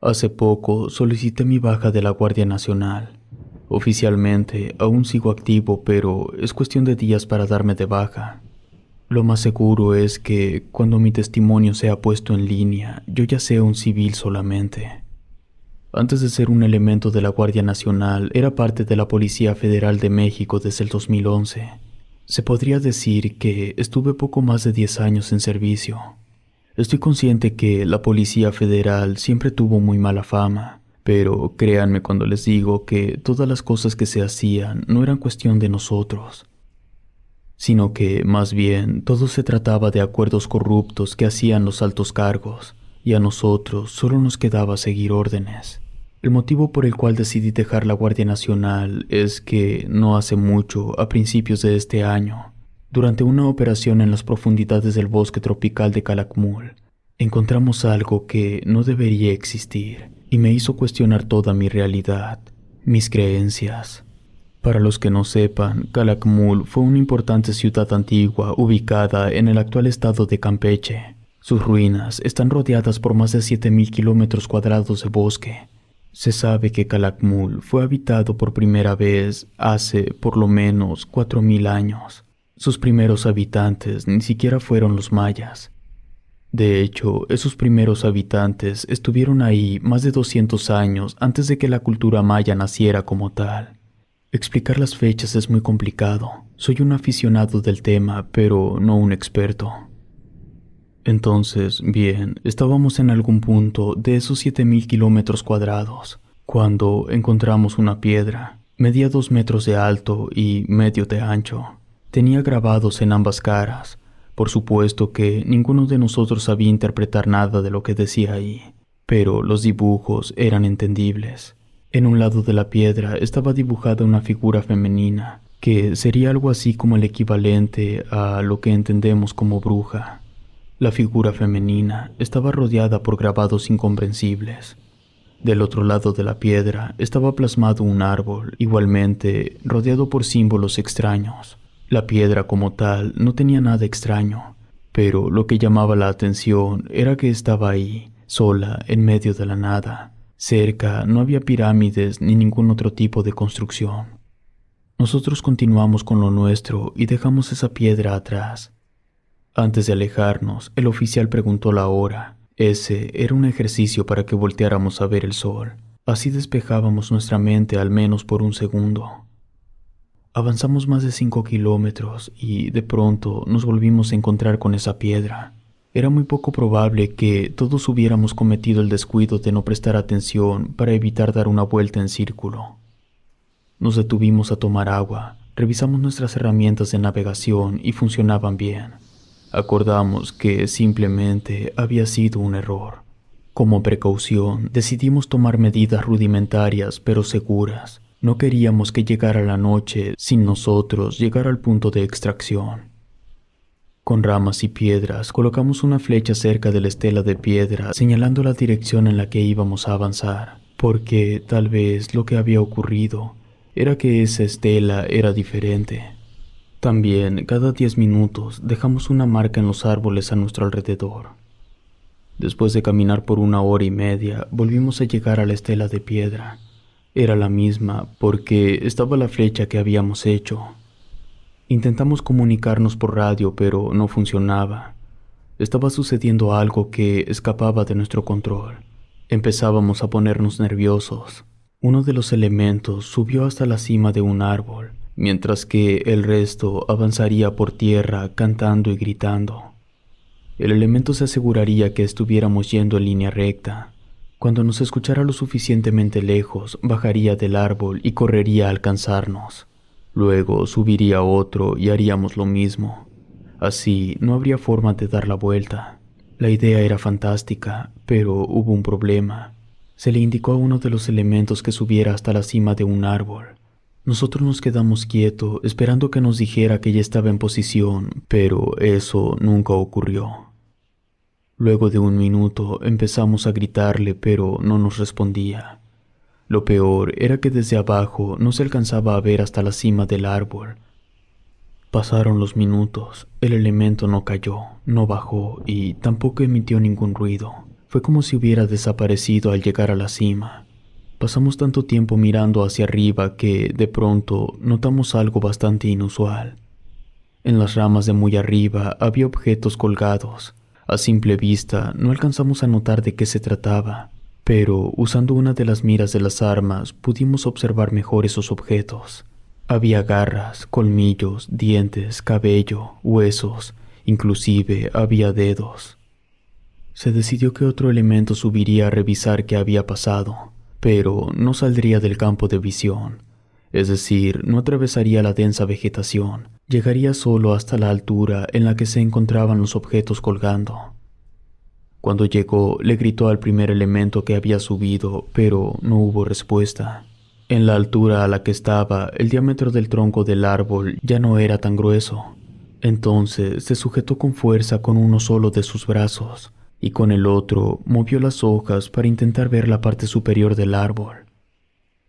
Hace poco solicité mi baja de la Guardia Nacional. Oficialmente aún sigo activo, pero es cuestión de días para darme de baja. Lo más seguro es que cuando mi testimonio sea puesto en línea, yo ya sea un civil solamente. Antes de ser un elemento de la Guardia Nacional, era parte de la Policía Federal de México desde el 2011. Se podría decir que estuve poco más de 10 años en servicio. Estoy consciente que la Policía Federal siempre tuvo muy mala fama, pero créanme cuando les digo que todas las cosas que se hacían no eran cuestión de nosotros, sino que más bien todo se trataba de acuerdos corruptos que hacían los altos cargos, y a nosotros solo nos quedaba seguir órdenes. El motivo por el cual decidí dejar la Guardia Nacional es que no hace mucho, a principios de este año, durante una operación en las profundidades del bosque tropical de Calakmul, encontramos algo que no debería existir y me hizo cuestionar toda mi realidad, mis creencias. Para los que no sepan, Calakmul fue una importante ciudad antigua ubicada en el actual estado de Campeche. Sus ruinas están rodeadas por más de 7.000 kilómetros cuadrados de bosque, se sabe que Calakmul fue habitado por primera vez hace por lo menos 4.000 años. Sus primeros habitantes ni siquiera fueron los mayas. De hecho, esos primeros habitantes estuvieron ahí más de 200 años antes de que la cultura maya naciera como tal. Explicar las fechas es muy complicado. Soy un aficionado del tema, pero no un experto. Entonces, bien, estábamos en algún punto de esos 7000 kilómetros cuadrados, cuando encontramos una piedra. media dos metros de alto y medio de ancho. Tenía grabados en ambas caras. Por supuesto que ninguno de nosotros sabía interpretar nada de lo que decía ahí, pero los dibujos eran entendibles. En un lado de la piedra estaba dibujada una figura femenina, que sería algo así como el equivalente a lo que entendemos como bruja. La figura femenina estaba rodeada por grabados incomprensibles. Del otro lado de la piedra estaba plasmado un árbol, igualmente rodeado por símbolos extraños. La piedra como tal no tenía nada extraño, pero lo que llamaba la atención era que estaba ahí, sola, en medio de la nada. Cerca no había pirámides ni ningún otro tipo de construcción. Nosotros continuamos con lo nuestro y dejamos esa piedra atrás, antes de alejarnos, el oficial preguntó la hora. Ese era un ejercicio para que volteáramos a ver el sol. Así despejábamos nuestra mente al menos por un segundo. Avanzamos más de cinco kilómetros y de pronto nos volvimos a encontrar con esa piedra. Era muy poco probable que todos hubiéramos cometido el descuido de no prestar atención para evitar dar una vuelta en círculo. Nos detuvimos a tomar agua, revisamos nuestras herramientas de navegación y funcionaban bien. Acordamos que simplemente había sido un error. Como precaución, decidimos tomar medidas rudimentarias pero seguras. No queríamos que llegara la noche sin nosotros llegar al punto de extracción. Con ramas y piedras colocamos una flecha cerca de la estela de piedra señalando la dirección en la que íbamos a avanzar, porque tal vez lo que había ocurrido era que esa estela era diferente. También, cada diez minutos, dejamos una marca en los árboles a nuestro alrededor. Después de caminar por una hora y media, volvimos a llegar a la estela de piedra. Era la misma, porque estaba la flecha que habíamos hecho. Intentamos comunicarnos por radio, pero no funcionaba. Estaba sucediendo algo que escapaba de nuestro control. Empezábamos a ponernos nerviosos. Uno de los elementos subió hasta la cima de un árbol mientras que el resto avanzaría por tierra cantando y gritando. El elemento se aseguraría que estuviéramos yendo en línea recta. Cuando nos escuchara lo suficientemente lejos, bajaría del árbol y correría a alcanzarnos. Luego subiría otro y haríamos lo mismo. Así no habría forma de dar la vuelta. La idea era fantástica, pero hubo un problema. Se le indicó a uno de los elementos que subiera hasta la cima de un árbol. Nosotros nos quedamos quietos esperando que nos dijera que ya estaba en posición, pero eso nunca ocurrió. Luego de un minuto empezamos a gritarle, pero no nos respondía. Lo peor era que desde abajo no se alcanzaba a ver hasta la cima del árbol. Pasaron los minutos, el elemento no cayó, no bajó y tampoco emitió ningún ruido. Fue como si hubiera desaparecido al llegar a la cima. Pasamos tanto tiempo mirando hacia arriba que, de pronto, notamos algo bastante inusual. En las ramas de muy arriba había objetos colgados. A simple vista no alcanzamos a notar de qué se trataba, pero usando una de las miras de las armas pudimos observar mejor esos objetos. Había garras, colmillos, dientes, cabello, huesos, inclusive había dedos. Se decidió que otro elemento subiría a revisar qué había pasado pero no saldría del campo de visión, es decir, no atravesaría la densa vegetación, llegaría solo hasta la altura en la que se encontraban los objetos colgando. Cuando llegó, le gritó al primer elemento que había subido, pero no hubo respuesta. En la altura a la que estaba, el diámetro del tronco del árbol ya no era tan grueso. Entonces se sujetó con fuerza con uno solo de sus brazos, y con el otro movió las hojas para intentar ver la parte superior del árbol.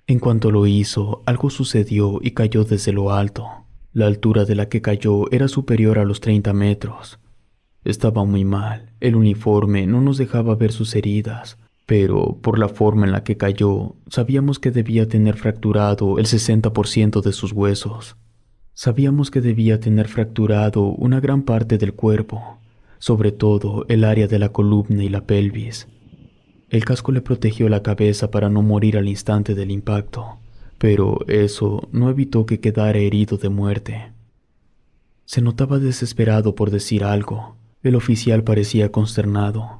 En cuanto lo hizo, algo sucedió y cayó desde lo alto. La altura de la que cayó era superior a los 30 metros. Estaba muy mal, el uniforme no nos dejaba ver sus heridas, pero por la forma en la que cayó, sabíamos que debía tener fracturado el 60% de sus huesos. Sabíamos que debía tener fracturado una gran parte del cuerpo, sobre todo el área de la columna y la pelvis. El casco le protegió la cabeza para no morir al instante del impacto, pero eso no evitó que quedara herido de muerte. Se notaba desesperado por decir algo. El oficial parecía consternado.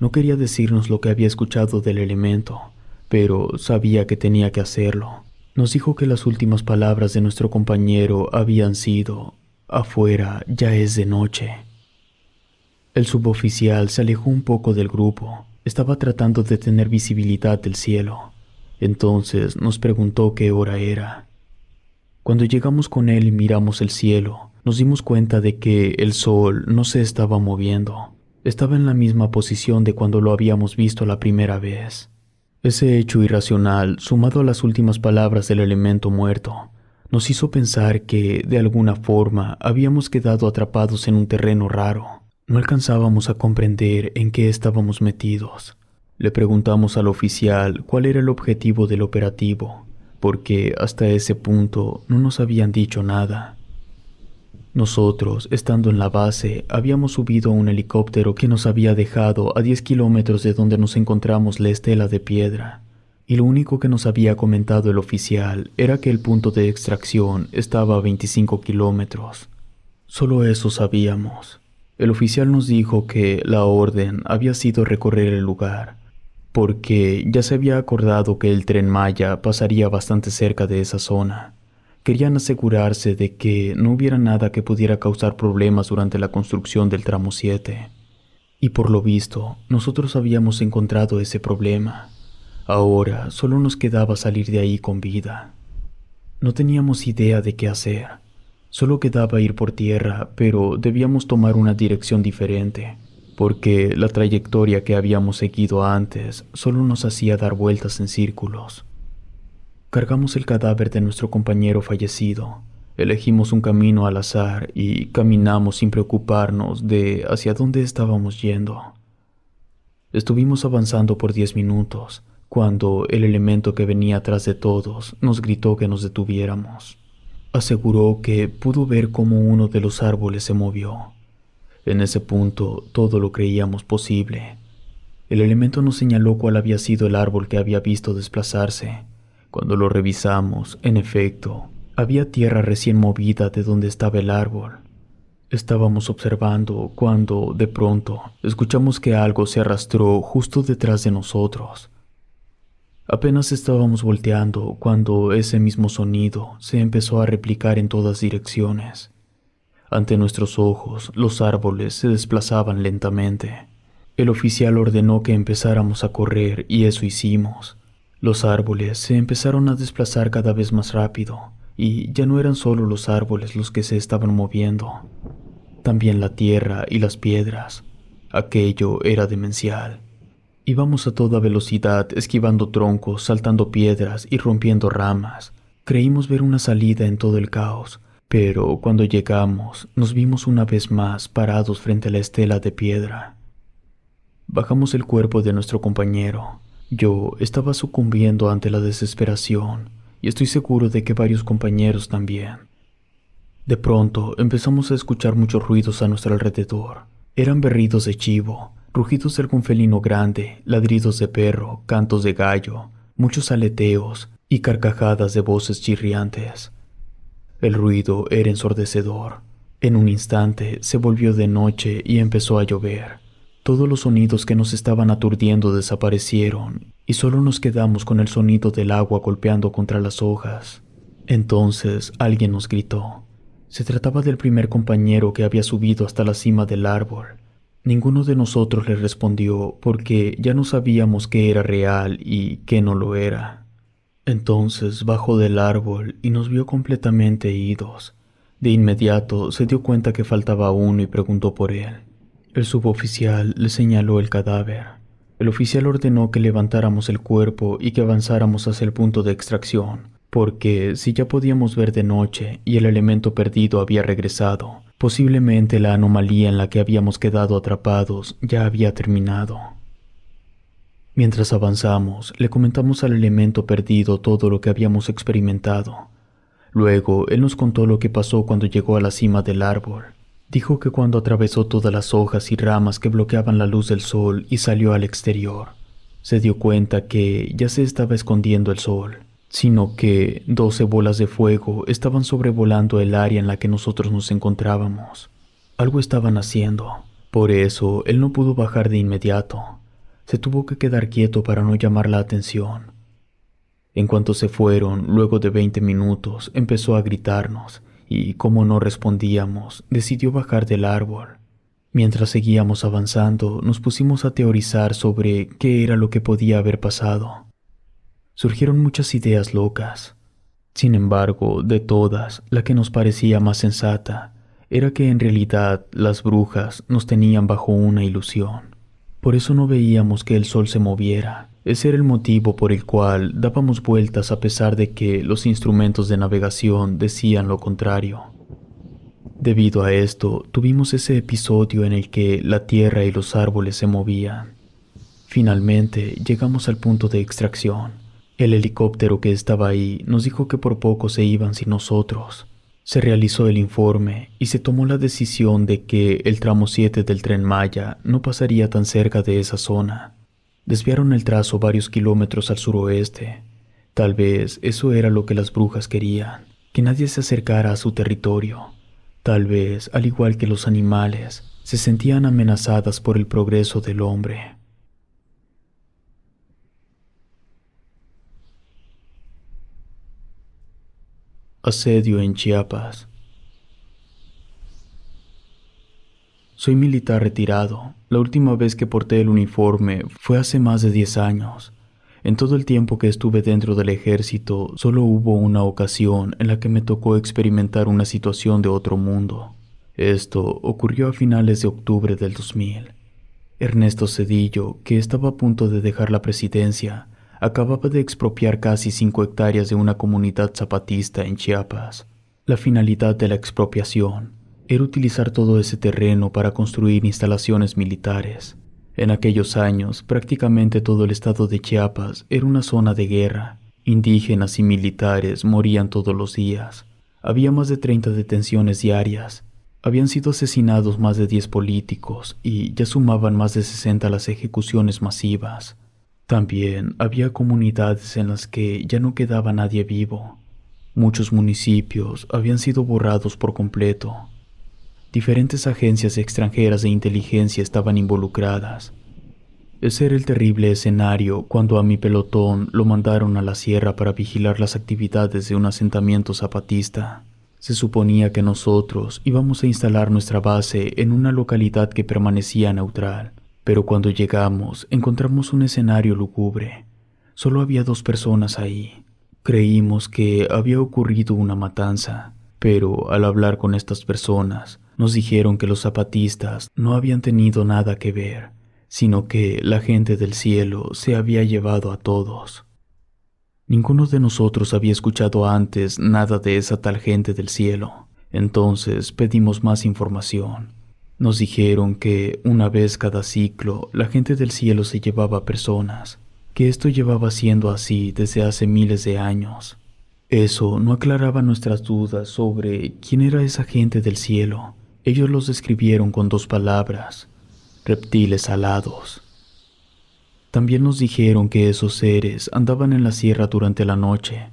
No quería decirnos lo que había escuchado del elemento, pero sabía que tenía que hacerlo. Nos dijo que las últimas palabras de nuestro compañero habían sido, afuera ya es de noche. El suboficial se alejó un poco del grupo. Estaba tratando de tener visibilidad del cielo. Entonces nos preguntó qué hora era. Cuando llegamos con él y miramos el cielo, nos dimos cuenta de que el sol no se estaba moviendo. Estaba en la misma posición de cuando lo habíamos visto la primera vez. Ese hecho irracional, sumado a las últimas palabras del elemento muerto, nos hizo pensar que, de alguna forma, habíamos quedado atrapados en un terreno raro no alcanzábamos a comprender en qué estábamos metidos. Le preguntamos al oficial cuál era el objetivo del operativo, porque hasta ese punto no nos habían dicho nada. Nosotros, estando en la base, habíamos subido a un helicóptero que nos había dejado a 10 kilómetros de donde nos encontramos la estela de piedra, y lo único que nos había comentado el oficial era que el punto de extracción estaba a 25 kilómetros. Solo eso sabíamos. El oficial nos dijo que la orden había sido recorrer el lugar, porque ya se había acordado que el tren Maya pasaría bastante cerca de esa zona. Querían asegurarse de que no hubiera nada que pudiera causar problemas durante la construcción del tramo 7. Y por lo visto, nosotros habíamos encontrado ese problema. Ahora solo nos quedaba salir de ahí con vida. No teníamos idea de qué hacer Solo quedaba ir por tierra, pero debíamos tomar una dirección diferente, porque la trayectoria que habíamos seguido antes solo nos hacía dar vueltas en círculos. Cargamos el cadáver de nuestro compañero fallecido, elegimos un camino al azar y caminamos sin preocuparnos de hacia dónde estábamos yendo. Estuvimos avanzando por diez minutos, cuando el elemento que venía atrás de todos nos gritó que nos detuviéramos aseguró que pudo ver cómo uno de los árboles se movió. En ese punto todo lo creíamos posible. El elemento nos señaló cuál había sido el árbol que había visto desplazarse. Cuando lo revisamos, en efecto, había tierra recién movida de donde estaba el árbol. Estábamos observando cuando, de pronto, escuchamos que algo se arrastró justo detrás de nosotros. Apenas estábamos volteando cuando ese mismo sonido se empezó a replicar en todas direcciones. Ante nuestros ojos, los árboles se desplazaban lentamente. El oficial ordenó que empezáramos a correr y eso hicimos. Los árboles se empezaron a desplazar cada vez más rápido y ya no eran solo los árboles los que se estaban moviendo, también la tierra y las piedras. Aquello era demencial. Íbamos a toda velocidad, esquivando troncos, saltando piedras y rompiendo ramas. Creímos ver una salida en todo el caos, pero cuando llegamos nos vimos una vez más parados frente a la estela de piedra. Bajamos el cuerpo de nuestro compañero. Yo estaba sucumbiendo ante la desesperación y estoy seguro de que varios compañeros también. De pronto empezamos a escuchar muchos ruidos a nuestro alrededor. Eran berridos de chivo, rugidos de algún felino grande, ladridos de perro, cantos de gallo, muchos aleteos y carcajadas de voces chirriantes. El ruido era ensordecedor. En un instante se volvió de noche y empezó a llover. Todos los sonidos que nos estaban aturdiendo desaparecieron y solo nos quedamos con el sonido del agua golpeando contra las hojas. Entonces alguien nos gritó. Se trataba del primer compañero que había subido hasta la cima del árbol. Ninguno de nosotros le respondió porque ya no sabíamos qué era real y qué no lo era. Entonces bajó del árbol y nos vio completamente idos. De inmediato se dio cuenta que faltaba uno y preguntó por él. El suboficial le señaló el cadáver. El oficial ordenó que levantáramos el cuerpo y que avanzáramos hacia el punto de extracción, porque si ya podíamos ver de noche y el elemento perdido había regresado, posiblemente la anomalía en la que habíamos quedado atrapados ya había terminado. Mientras avanzamos, le comentamos al elemento perdido todo lo que habíamos experimentado. Luego, él nos contó lo que pasó cuando llegó a la cima del árbol. Dijo que cuando atravesó todas las hojas y ramas que bloqueaban la luz del sol y salió al exterior, se dio cuenta que ya se estaba escondiendo el sol sino que doce bolas de fuego estaban sobrevolando el área en la que nosotros nos encontrábamos. Algo estaban haciendo, por eso él no pudo bajar de inmediato. Se tuvo que quedar quieto para no llamar la atención. En cuanto se fueron, luego de veinte minutos, empezó a gritarnos y, como no respondíamos, decidió bajar del árbol. Mientras seguíamos avanzando, nos pusimos a teorizar sobre qué era lo que podía haber pasado surgieron muchas ideas locas. Sin embargo, de todas, la que nos parecía más sensata era que en realidad las brujas nos tenían bajo una ilusión. Por eso no veíamos que el sol se moviera. Ese era el motivo por el cual dábamos vueltas a pesar de que los instrumentos de navegación decían lo contrario. Debido a esto, tuvimos ese episodio en el que la tierra y los árboles se movían. Finalmente, llegamos al punto de extracción. El helicóptero que estaba ahí nos dijo que por poco se iban sin nosotros. Se realizó el informe y se tomó la decisión de que el tramo 7 del tren Maya no pasaría tan cerca de esa zona. Desviaron el trazo varios kilómetros al suroeste. Tal vez eso era lo que las brujas querían, que nadie se acercara a su territorio. Tal vez, al igual que los animales, se sentían amenazadas por el progreso del hombre. Asedio en Chiapas. Soy militar retirado. La última vez que porté el uniforme fue hace más de 10 años. En todo el tiempo que estuve dentro del ejército, solo hubo una ocasión en la que me tocó experimentar una situación de otro mundo. Esto ocurrió a finales de octubre del 2000. Ernesto Cedillo, que estaba a punto de dejar la presidencia, acababa de expropiar casi cinco hectáreas de una comunidad zapatista en Chiapas. La finalidad de la expropiación era utilizar todo ese terreno para construir instalaciones militares. En aquellos años, prácticamente todo el estado de Chiapas era una zona de guerra. Indígenas y militares morían todos los días. Había más de 30 detenciones diarias. Habían sido asesinados más de 10 políticos y ya sumaban más de 60 las ejecuciones masivas. También había comunidades en las que ya no quedaba nadie vivo. Muchos municipios habían sido borrados por completo. Diferentes agencias extranjeras de inteligencia estaban involucradas. Ese era el terrible escenario cuando a mi pelotón lo mandaron a la sierra para vigilar las actividades de un asentamiento zapatista. Se suponía que nosotros íbamos a instalar nuestra base en una localidad que permanecía neutral. Pero cuando llegamos encontramos un escenario lúgubre. Solo había dos personas ahí. Creímos que había ocurrido una matanza, pero al hablar con estas personas nos dijeron que los zapatistas no habían tenido nada que ver, sino que la gente del cielo se había llevado a todos. Ninguno de nosotros había escuchado antes nada de esa tal gente del cielo, entonces pedimos más información. Nos dijeron que una vez cada ciclo la gente del cielo se llevaba personas, que esto llevaba siendo así desde hace miles de años. Eso no aclaraba nuestras dudas sobre quién era esa gente del cielo. Ellos los describieron con dos palabras, reptiles alados. También nos dijeron que esos seres andaban en la sierra durante la noche,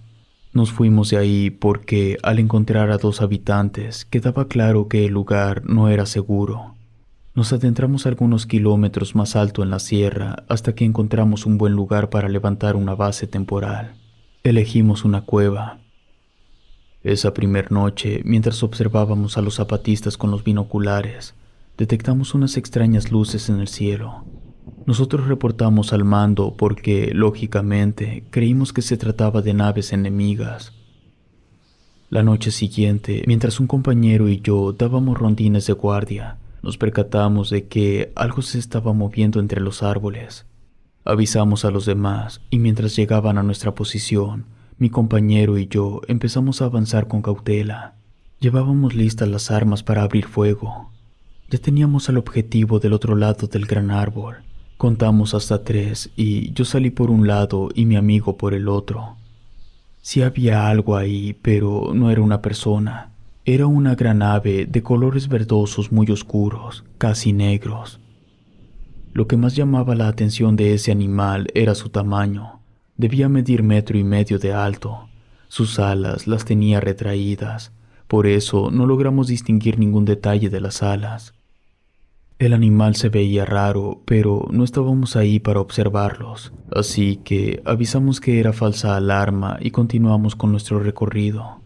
nos fuimos de ahí porque al encontrar a dos habitantes quedaba claro que el lugar no era seguro. Nos adentramos algunos kilómetros más alto en la sierra hasta que encontramos un buen lugar para levantar una base temporal. Elegimos una cueva. Esa primer noche, mientras observábamos a los zapatistas con los binoculares, detectamos unas extrañas luces en el cielo. Nosotros reportamos al mando porque, lógicamente, creímos que se trataba de naves enemigas. La noche siguiente, mientras un compañero y yo dábamos rondines de guardia, nos percatamos de que algo se estaba moviendo entre los árboles. Avisamos a los demás y mientras llegaban a nuestra posición, mi compañero y yo empezamos a avanzar con cautela. Llevábamos listas las armas para abrir fuego. Ya teníamos al objetivo del otro lado del gran árbol, Contamos hasta tres y yo salí por un lado y mi amigo por el otro. Sí había algo ahí, pero no era una persona. Era una gran ave de colores verdosos muy oscuros, casi negros. Lo que más llamaba la atención de ese animal era su tamaño. Debía medir metro y medio de alto. Sus alas las tenía retraídas, por eso no logramos distinguir ningún detalle de las alas. El animal se veía raro, pero no estábamos ahí para observarlos, así que avisamos que era falsa alarma y continuamos con nuestro recorrido.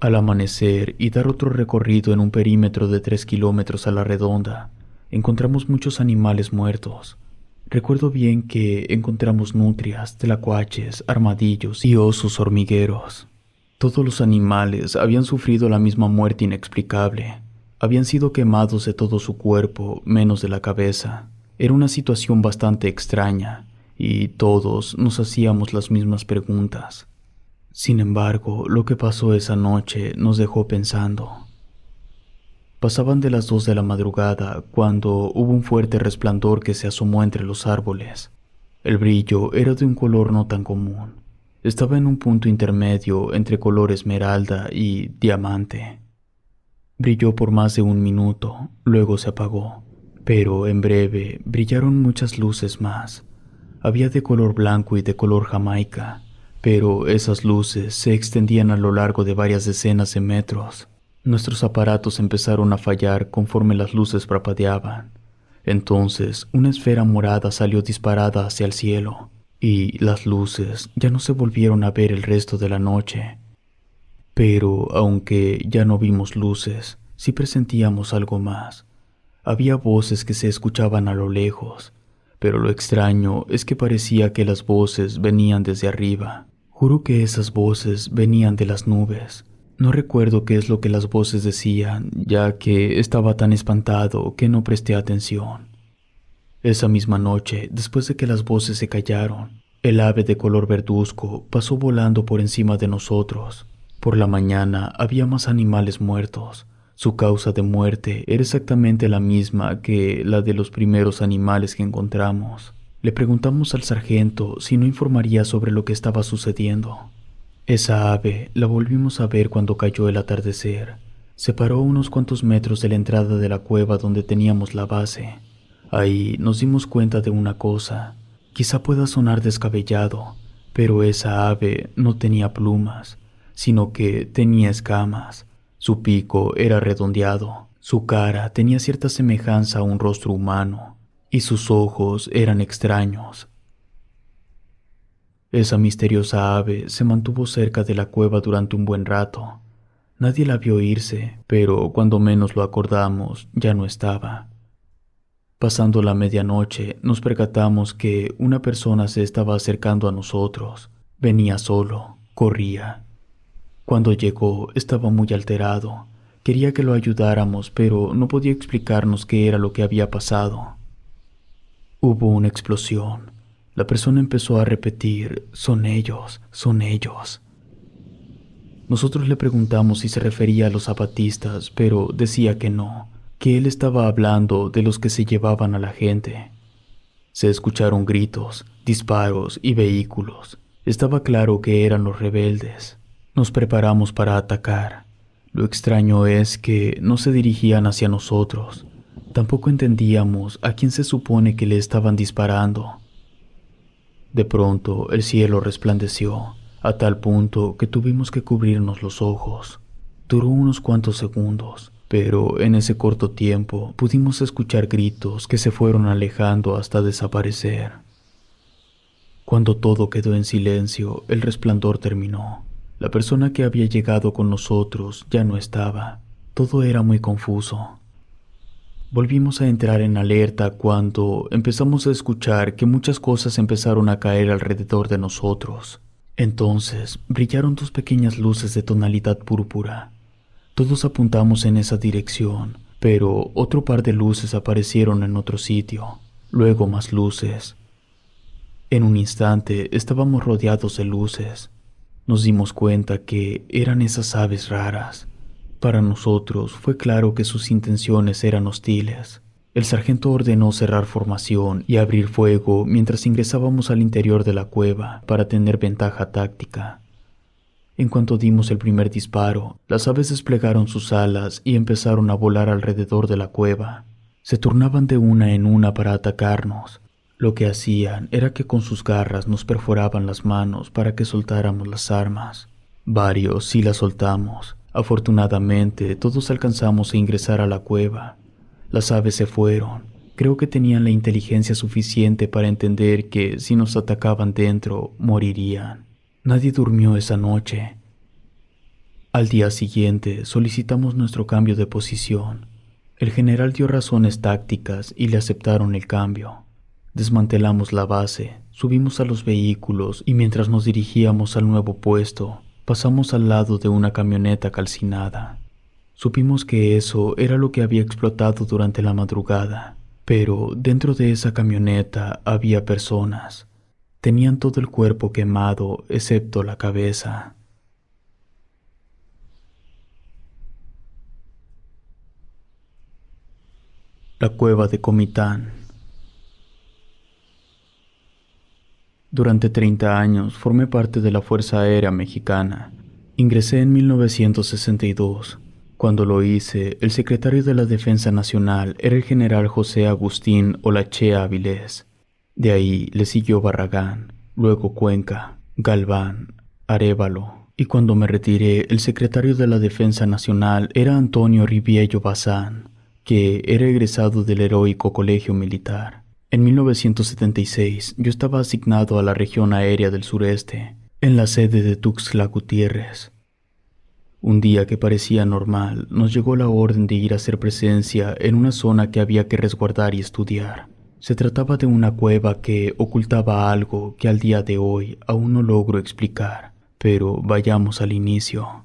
Al amanecer y dar otro recorrido en un perímetro de 3 kilómetros a la redonda, encontramos muchos animales muertos. Recuerdo bien que encontramos nutrias, tlacuaches, armadillos y osos hormigueros. Todos los animales habían sufrido la misma muerte inexplicable, habían sido quemados de todo su cuerpo, menos de la cabeza. Era una situación bastante extraña, y todos nos hacíamos las mismas preguntas. Sin embargo, lo que pasó esa noche nos dejó pensando. Pasaban de las dos de la madrugada cuando hubo un fuerte resplandor que se asomó entre los árboles. El brillo era de un color no tan común. Estaba en un punto intermedio entre color esmeralda y diamante. Brilló por más de un minuto, luego se apagó, pero en breve brillaron muchas luces más. Había de color blanco y de color jamaica, pero esas luces se extendían a lo largo de varias decenas de metros. Nuestros aparatos empezaron a fallar conforme las luces parpadeaban. Entonces una esfera morada salió disparada hacia el cielo, y las luces ya no se volvieron a ver el resto de la noche. Pero aunque ya no vimos luces, sí presentíamos algo más. Había voces que se escuchaban a lo lejos, pero lo extraño es que parecía que las voces venían desde arriba. Juro que esas voces venían de las nubes. No recuerdo qué es lo que las voces decían, ya que estaba tan espantado que no presté atención. Esa misma noche, después de que las voces se callaron, el ave de color verduzco pasó volando por encima de nosotros. Por la mañana había más animales muertos. Su causa de muerte era exactamente la misma que la de los primeros animales que encontramos. Le preguntamos al sargento si no informaría sobre lo que estaba sucediendo. Esa ave la volvimos a ver cuando cayó el atardecer. Se paró unos cuantos metros de la entrada de la cueva donde teníamos la base. Ahí nos dimos cuenta de una cosa. Quizá pueda sonar descabellado, pero esa ave no tenía plumas, sino que tenía escamas. Su pico era redondeado, su cara tenía cierta semejanza a un rostro humano, y sus ojos eran extraños. Esa misteriosa ave se mantuvo cerca de la cueva durante un buen rato. Nadie la vio irse, pero cuando menos lo acordamos ya no estaba. Pasando la medianoche nos percatamos que una persona se estaba acercando a nosotros. Venía solo, corría, cuando llegó estaba muy alterado. Quería que lo ayudáramos, pero no podía explicarnos qué era lo que había pasado. Hubo una explosión. La persona empezó a repetir, son ellos, son ellos. Nosotros le preguntamos si se refería a los zapatistas, pero decía que no, que él estaba hablando de los que se llevaban a la gente. Se escucharon gritos, disparos y vehículos. Estaba claro que eran los rebeldes. Nos preparamos para atacar. Lo extraño es que no se dirigían hacia nosotros. Tampoco entendíamos a quién se supone que le estaban disparando. De pronto el cielo resplandeció, a tal punto que tuvimos que cubrirnos los ojos. Duró unos cuantos segundos, pero en ese corto tiempo pudimos escuchar gritos que se fueron alejando hasta desaparecer. Cuando todo quedó en silencio, el resplandor terminó. La persona que había llegado con nosotros ya no estaba. Todo era muy confuso. Volvimos a entrar en alerta cuando empezamos a escuchar que muchas cosas empezaron a caer alrededor de nosotros. Entonces brillaron dos pequeñas luces de tonalidad púrpura. Todos apuntamos en esa dirección, pero otro par de luces aparecieron en otro sitio, luego más luces. En un instante estábamos rodeados de luces. Nos dimos cuenta que eran esas aves raras. Para nosotros fue claro que sus intenciones eran hostiles. El sargento ordenó cerrar formación y abrir fuego mientras ingresábamos al interior de la cueva para tener ventaja táctica. En cuanto dimos el primer disparo, las aves desplegaron sus alas y empezaron a volar alrededor de la cueva. Se turnaban de una en una para atacarnos, lo que hacían era que con sus garras nos perforaban las manos para que soltáramos las armas. Varios sí las soltamos. Afortunadamente todos alcanzamos a ingresar a la cueva. Las aves se fueron. Creo que tenían la inteligencia suficiente para entender que si nos atacaban dentro, morirían. Nadie durmió esa noche. Al día siguiente solicitamos nuestro cambio de posición. El general dio razones tácticas y le aceptaron el cambio. Desmantelamos la base, subimos a los vehículos y mientras nos dirigíamos al nuevo puesto, pasamos al lado de una camioneta calcinada. Supimos que eso era lo que había explotado durante la madrugada, pero dentro de esa camioneta había personas. Tenían todo el cuerpo quemado excepto la cabeza. La cueva de Comitán. Durante 30 años formé parte de la Fuerza Aérea Mexicana. Ingresé en 1962. Cuando lo hice, el secretario de la Defensa Nacional era el general José Agustín Olachea Avilés. De ahí le siguió Barragán, luego Cuenca, Galván, Arevalo. Y cuando me retiré, el secretario de la Defensa Nacional era Antonio Riviello Bazán, que era egresado del heroico Colegio Militar. En 1976 yo estaba asignado a la región aérea del sureste, en la sede de Tuxtla Gutiérrez. Un día que parecía normal, nos llegó la orden de ir a hacer presencia en una zona que había que resguardar y estudiar. Se trataba de una cueva que ocultaba algo que al día de hoy aún no logro explicar, pero vayamos al inicio.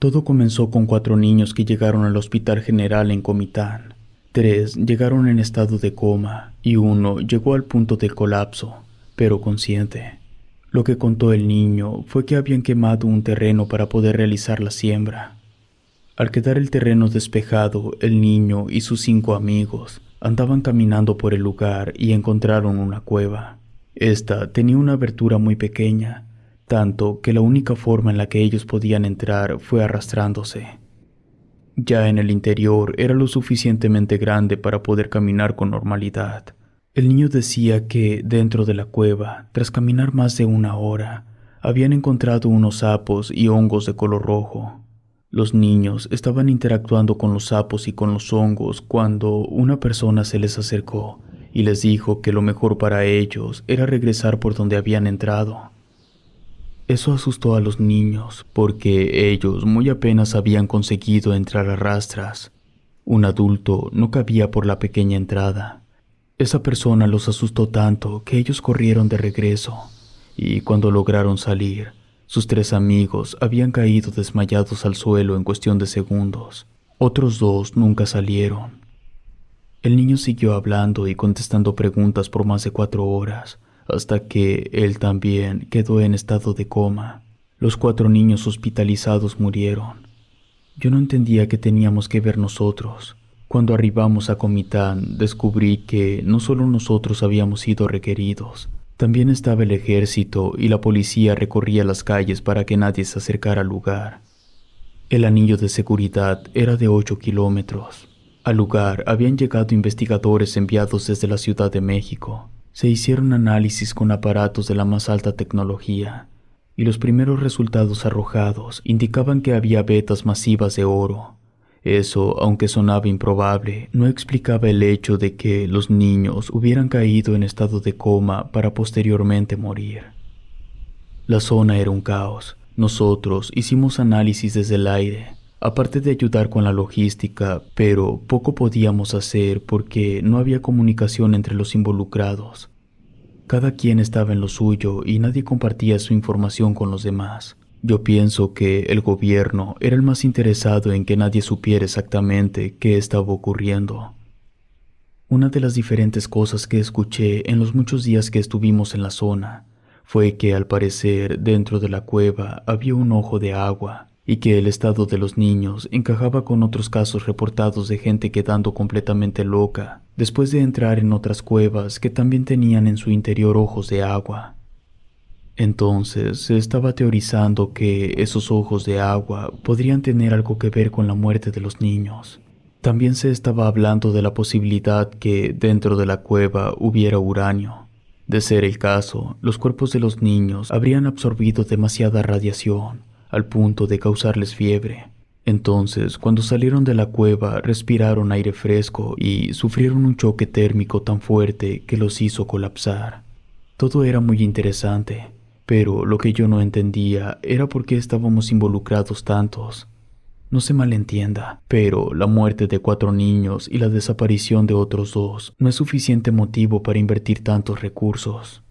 Todo comenzó con cuatro niños que llegaron al Hospital General en Comitán. Tres llegaron en estado de coma y uno llegó al punto del colapso, pero consciente. Lo que contó el niño fue que habían quemado un terreno para poder realizar la siembra. Al quedar el terreno despejado, el niño y sus cinco amigos andaban caminando por el lugar y encontraron una cueva. Esta tenía una abertura muy pequeña, tanto que la única forma en la que ellos podían entrar fue arrastrándose. Ya en el interior era lo suficientemente grande para poder caminar con normalidad. El niño decía que, dentro de la cueva, tras caminar más de una hora, habían encontrado unos sapos y hongos de color rojo. Los niños estaban interactuando con los sapos y con los hongos cuando una persona se les acercó y les dijo que lo mejor para ellos era regresar por donde habían entrado. Eso asustó a los niños, porque ellos muy apenas habían conseguido entrar a rastras. Un adulto no cabía por la pequeña entrada. Esa persona los asustó tanto que ellos corrieron de regreso, y cuando lograron salir, sus tres amigos habían caído desmayados al suelo en cuestión de segundos. Otros dos nunca salieron. El niño siguió hablando y contestando preguntas por más de cuatro horas, hasta que él también quedó en estado de coma. Los cuatro niños hospitalizados murieron. Yo no entendía que teníamos que ver nosotros. Cuando arribamos a Comitán, descubrí que no solo nosotros habíamos sido requeridos, también estaba el ejército y la policía recorría las calles para que nadie se acercara al lugar. El anillo de seguridad era de 8 kilómetros. Al lugar habían llegado investigadores enviados desde la Ciudad de México, se hicieron análisis con aparatos de la más alta tecnología, y los primeros resultados arrojados indicaban que había vetas masivas de oro. Eso, aunque sonaba improbable, no explicaba el hecho de que los niños hubieran caído en estado de coma para posteriormente morir. La zona era un caos. Nosotros hicimos análisis desde el aire, aparte de ayudar con la logística, pero poco podíamos hacer porque no había comunicación entre los involucrados. Cada quien estaba en lo suyo y nadie compartía su información con los demás. Yo pienso que el gobierno era el más interesado en que nadie supiera exactamente qué estaba ocurriendo. Una de las diferentes cosas que escuché en los muchos días que estuvimos en la zona fue que al parecer dentro de la cueva había un ojo de agua y que el estado de los niños encajaba con otros casos reportados de gente quedando completamente loca después de entrar en otras cuevas que también tenían en su interior ojos de agua. Entonces se estaba teorizando que esos ojos de agua podrían tener algo que ver con la muerte de los niños. También se estaba hablando de la posibilidad que dentro de la cueva hubiera uranio. De ser el caso, los cuerpos de los niños habrían absorbido demasiada radiación al punto de causarles fiebre. Entonces, cuando salieron de la cueva, respiraron aire fresco y sufrieron un choque térmico tan fuerte que los hizo colapsar. Todo era muy interesante, pero lo que yo no entendía era por qué estábamos involucrados tantos. No se malentienda, pero la muerte de cuatro niños y la desaparición de otros dos no es suficiente motivo para invertir tantos recursos.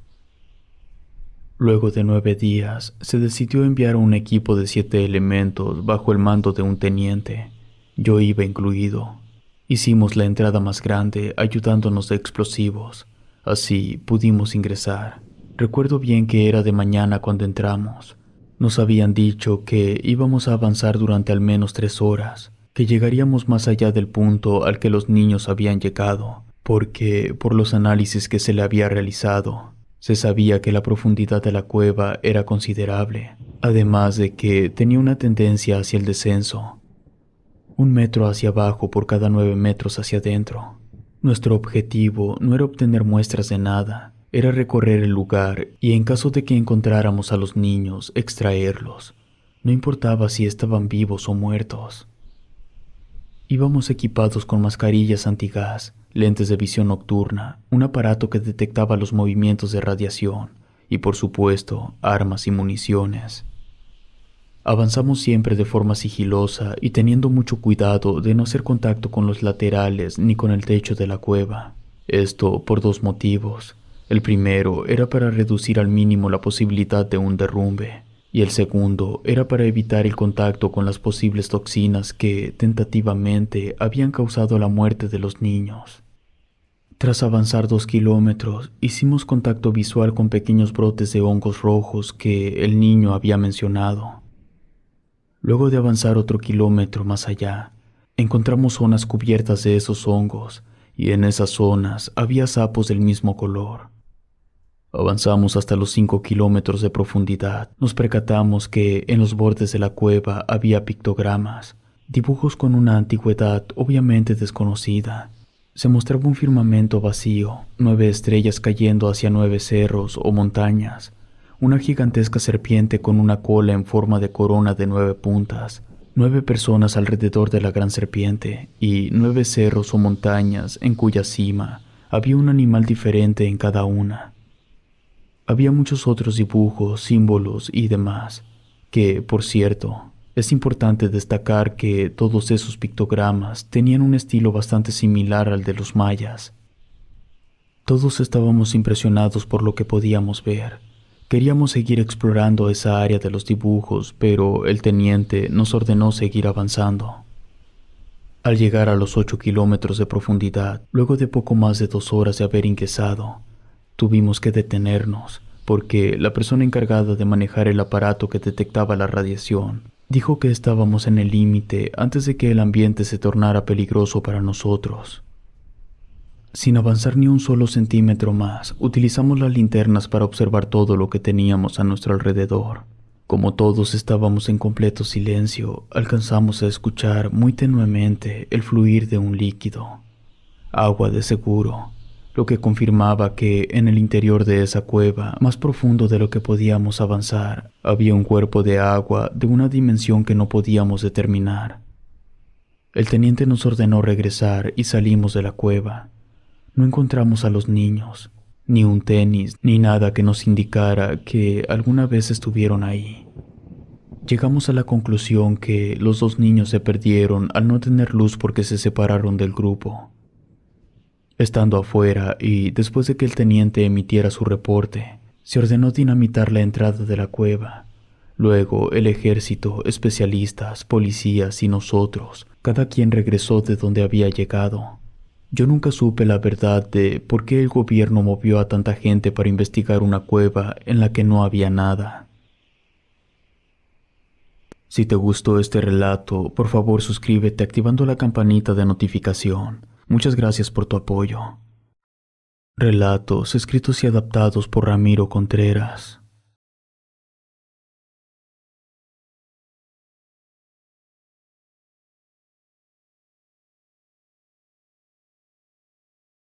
Luego de nueve días, se decidió enviar un equipo de siete elementos bajo el mando de un teniente. Yo iba incluido. Hicimos la entrada más grande ayudándonos de explosivos. Así pudimos ingresar. Recuerdo bien que era de mañana cuando entramos. Nos habían dicho que íbamos a avanzar durante al menos tres horas, que llegaríamos más allá del punto al que los niños habían llegado, porque por los análisis que se le había realizado, se sabía que la profundidad de la cueva era considerable, además de que tenía una tendencia hacia el descenso, un metro hacia abajo por cada nueve metros hacia adentro. Nuestro objetivo no era obtener muestras de nada, era recorrer el lugar y en caso de que encontráramos a los niños, extraerlos. No importaba si estaban vivos o muertos. Íbamos equipados con mascarillas antigás, lentes de visión nocturna, un aparato que detectaba los movimientos de radiación y por supuesto armas y municiones. Avanzamos siempre de forma sigilosa y teniendo mucho cuidado de no hacer contacto con los laterales ni con el techo de la cueva. Esto por dos motivos. El primero era para reducir al mínimo la posibilidad de un derrumbe, y el segundo era para evitar el contacto con las posibles toxinas que, tentativamente, habían causado la muerte de los niños. Tras avanzar dos kilómetros, hicimos contacto visual con pequeños brotes de hongos rojos que el niño había mencionado. Luego de avanzar otro kilómetro más allá, encontramos zonas cubiertas de esos hongos, y en esas zonas había sapos del mismo color. Avanzamos hasta los cinco kilómetros de profundidad. Nos percatamos que en los bordes de la cueva había pictogramas, dibujos con una antigüedad obviamente desconocida, se mostraba un firmamento vacío, nueve estrellas cayendo hacia nueve cerros o montañas, una gigantesca serpiente con una cola en forma de corona de nueve puntas, nueve personas alrededor de la gran serpiente y nueve cerros o montañas en cuya cima había un animal diferente en cada una. Había muchos otros dibujos, símbolos y demás, que, por cierto, es importante destacar que todos esos pictogramas tenían un estilo bastante similar al de los mayas. Todos estábamos impresionados por lo que podíamos ver. Queríamos seguir explorando esa área de los dibujos, pero el teniente nos ordenó seguir avanzando. Al llegar a los 8 kilómetros de profundidad, luego de poco más de dos horas de haber inquesado, tuvimos que detenernos, porque la persona encargada de manejar el aparato que detectaba la radiación Dijo que estábamos en el límite antes de que el ambiente se tornara peligroso para nosotros. Sin avanzar ni un solo centímetro más, utilizamos las linternas para observar todo lo que teníamos a nuestro alrededor. Como todos estábamos en completo silencio, alcanzamos a escuchar muy tenuemente el fluir de un líquido. Agua de seguro, lo que confirmaba que en el interior de esa cueva, más profundo de lo que podíamos avanzar, había un cuerpo de agua de una dimensión que no podíamos determinar. El teniente nos ordenó regresar y salimos de la cueva. No encontramos a los niños, ni un tenis, ni nada que nos indicara que alguna vez estuvieron ahí. Llegamos a la conclusión que los dos niños se perdieron al no tener luz porque se separaron del grupo. Estando afuera y después de que el teniente emitiera su reporte, se ordenó dinamitar la entrada de la cueva. Luego el ejército, especialistas, policías y nosotros, cada quien regresó de donde había llegado. Yo nunca supe la verdad de por qué el gobierno movió a tanta gente para investigar una cueva en la que no había nada. Si te gustó este relato, por favor suscríbete activando la campanita de notificación. Muchas gracias por tu apoyo. Relatos escritos y adaptados por Ramiro Contreras.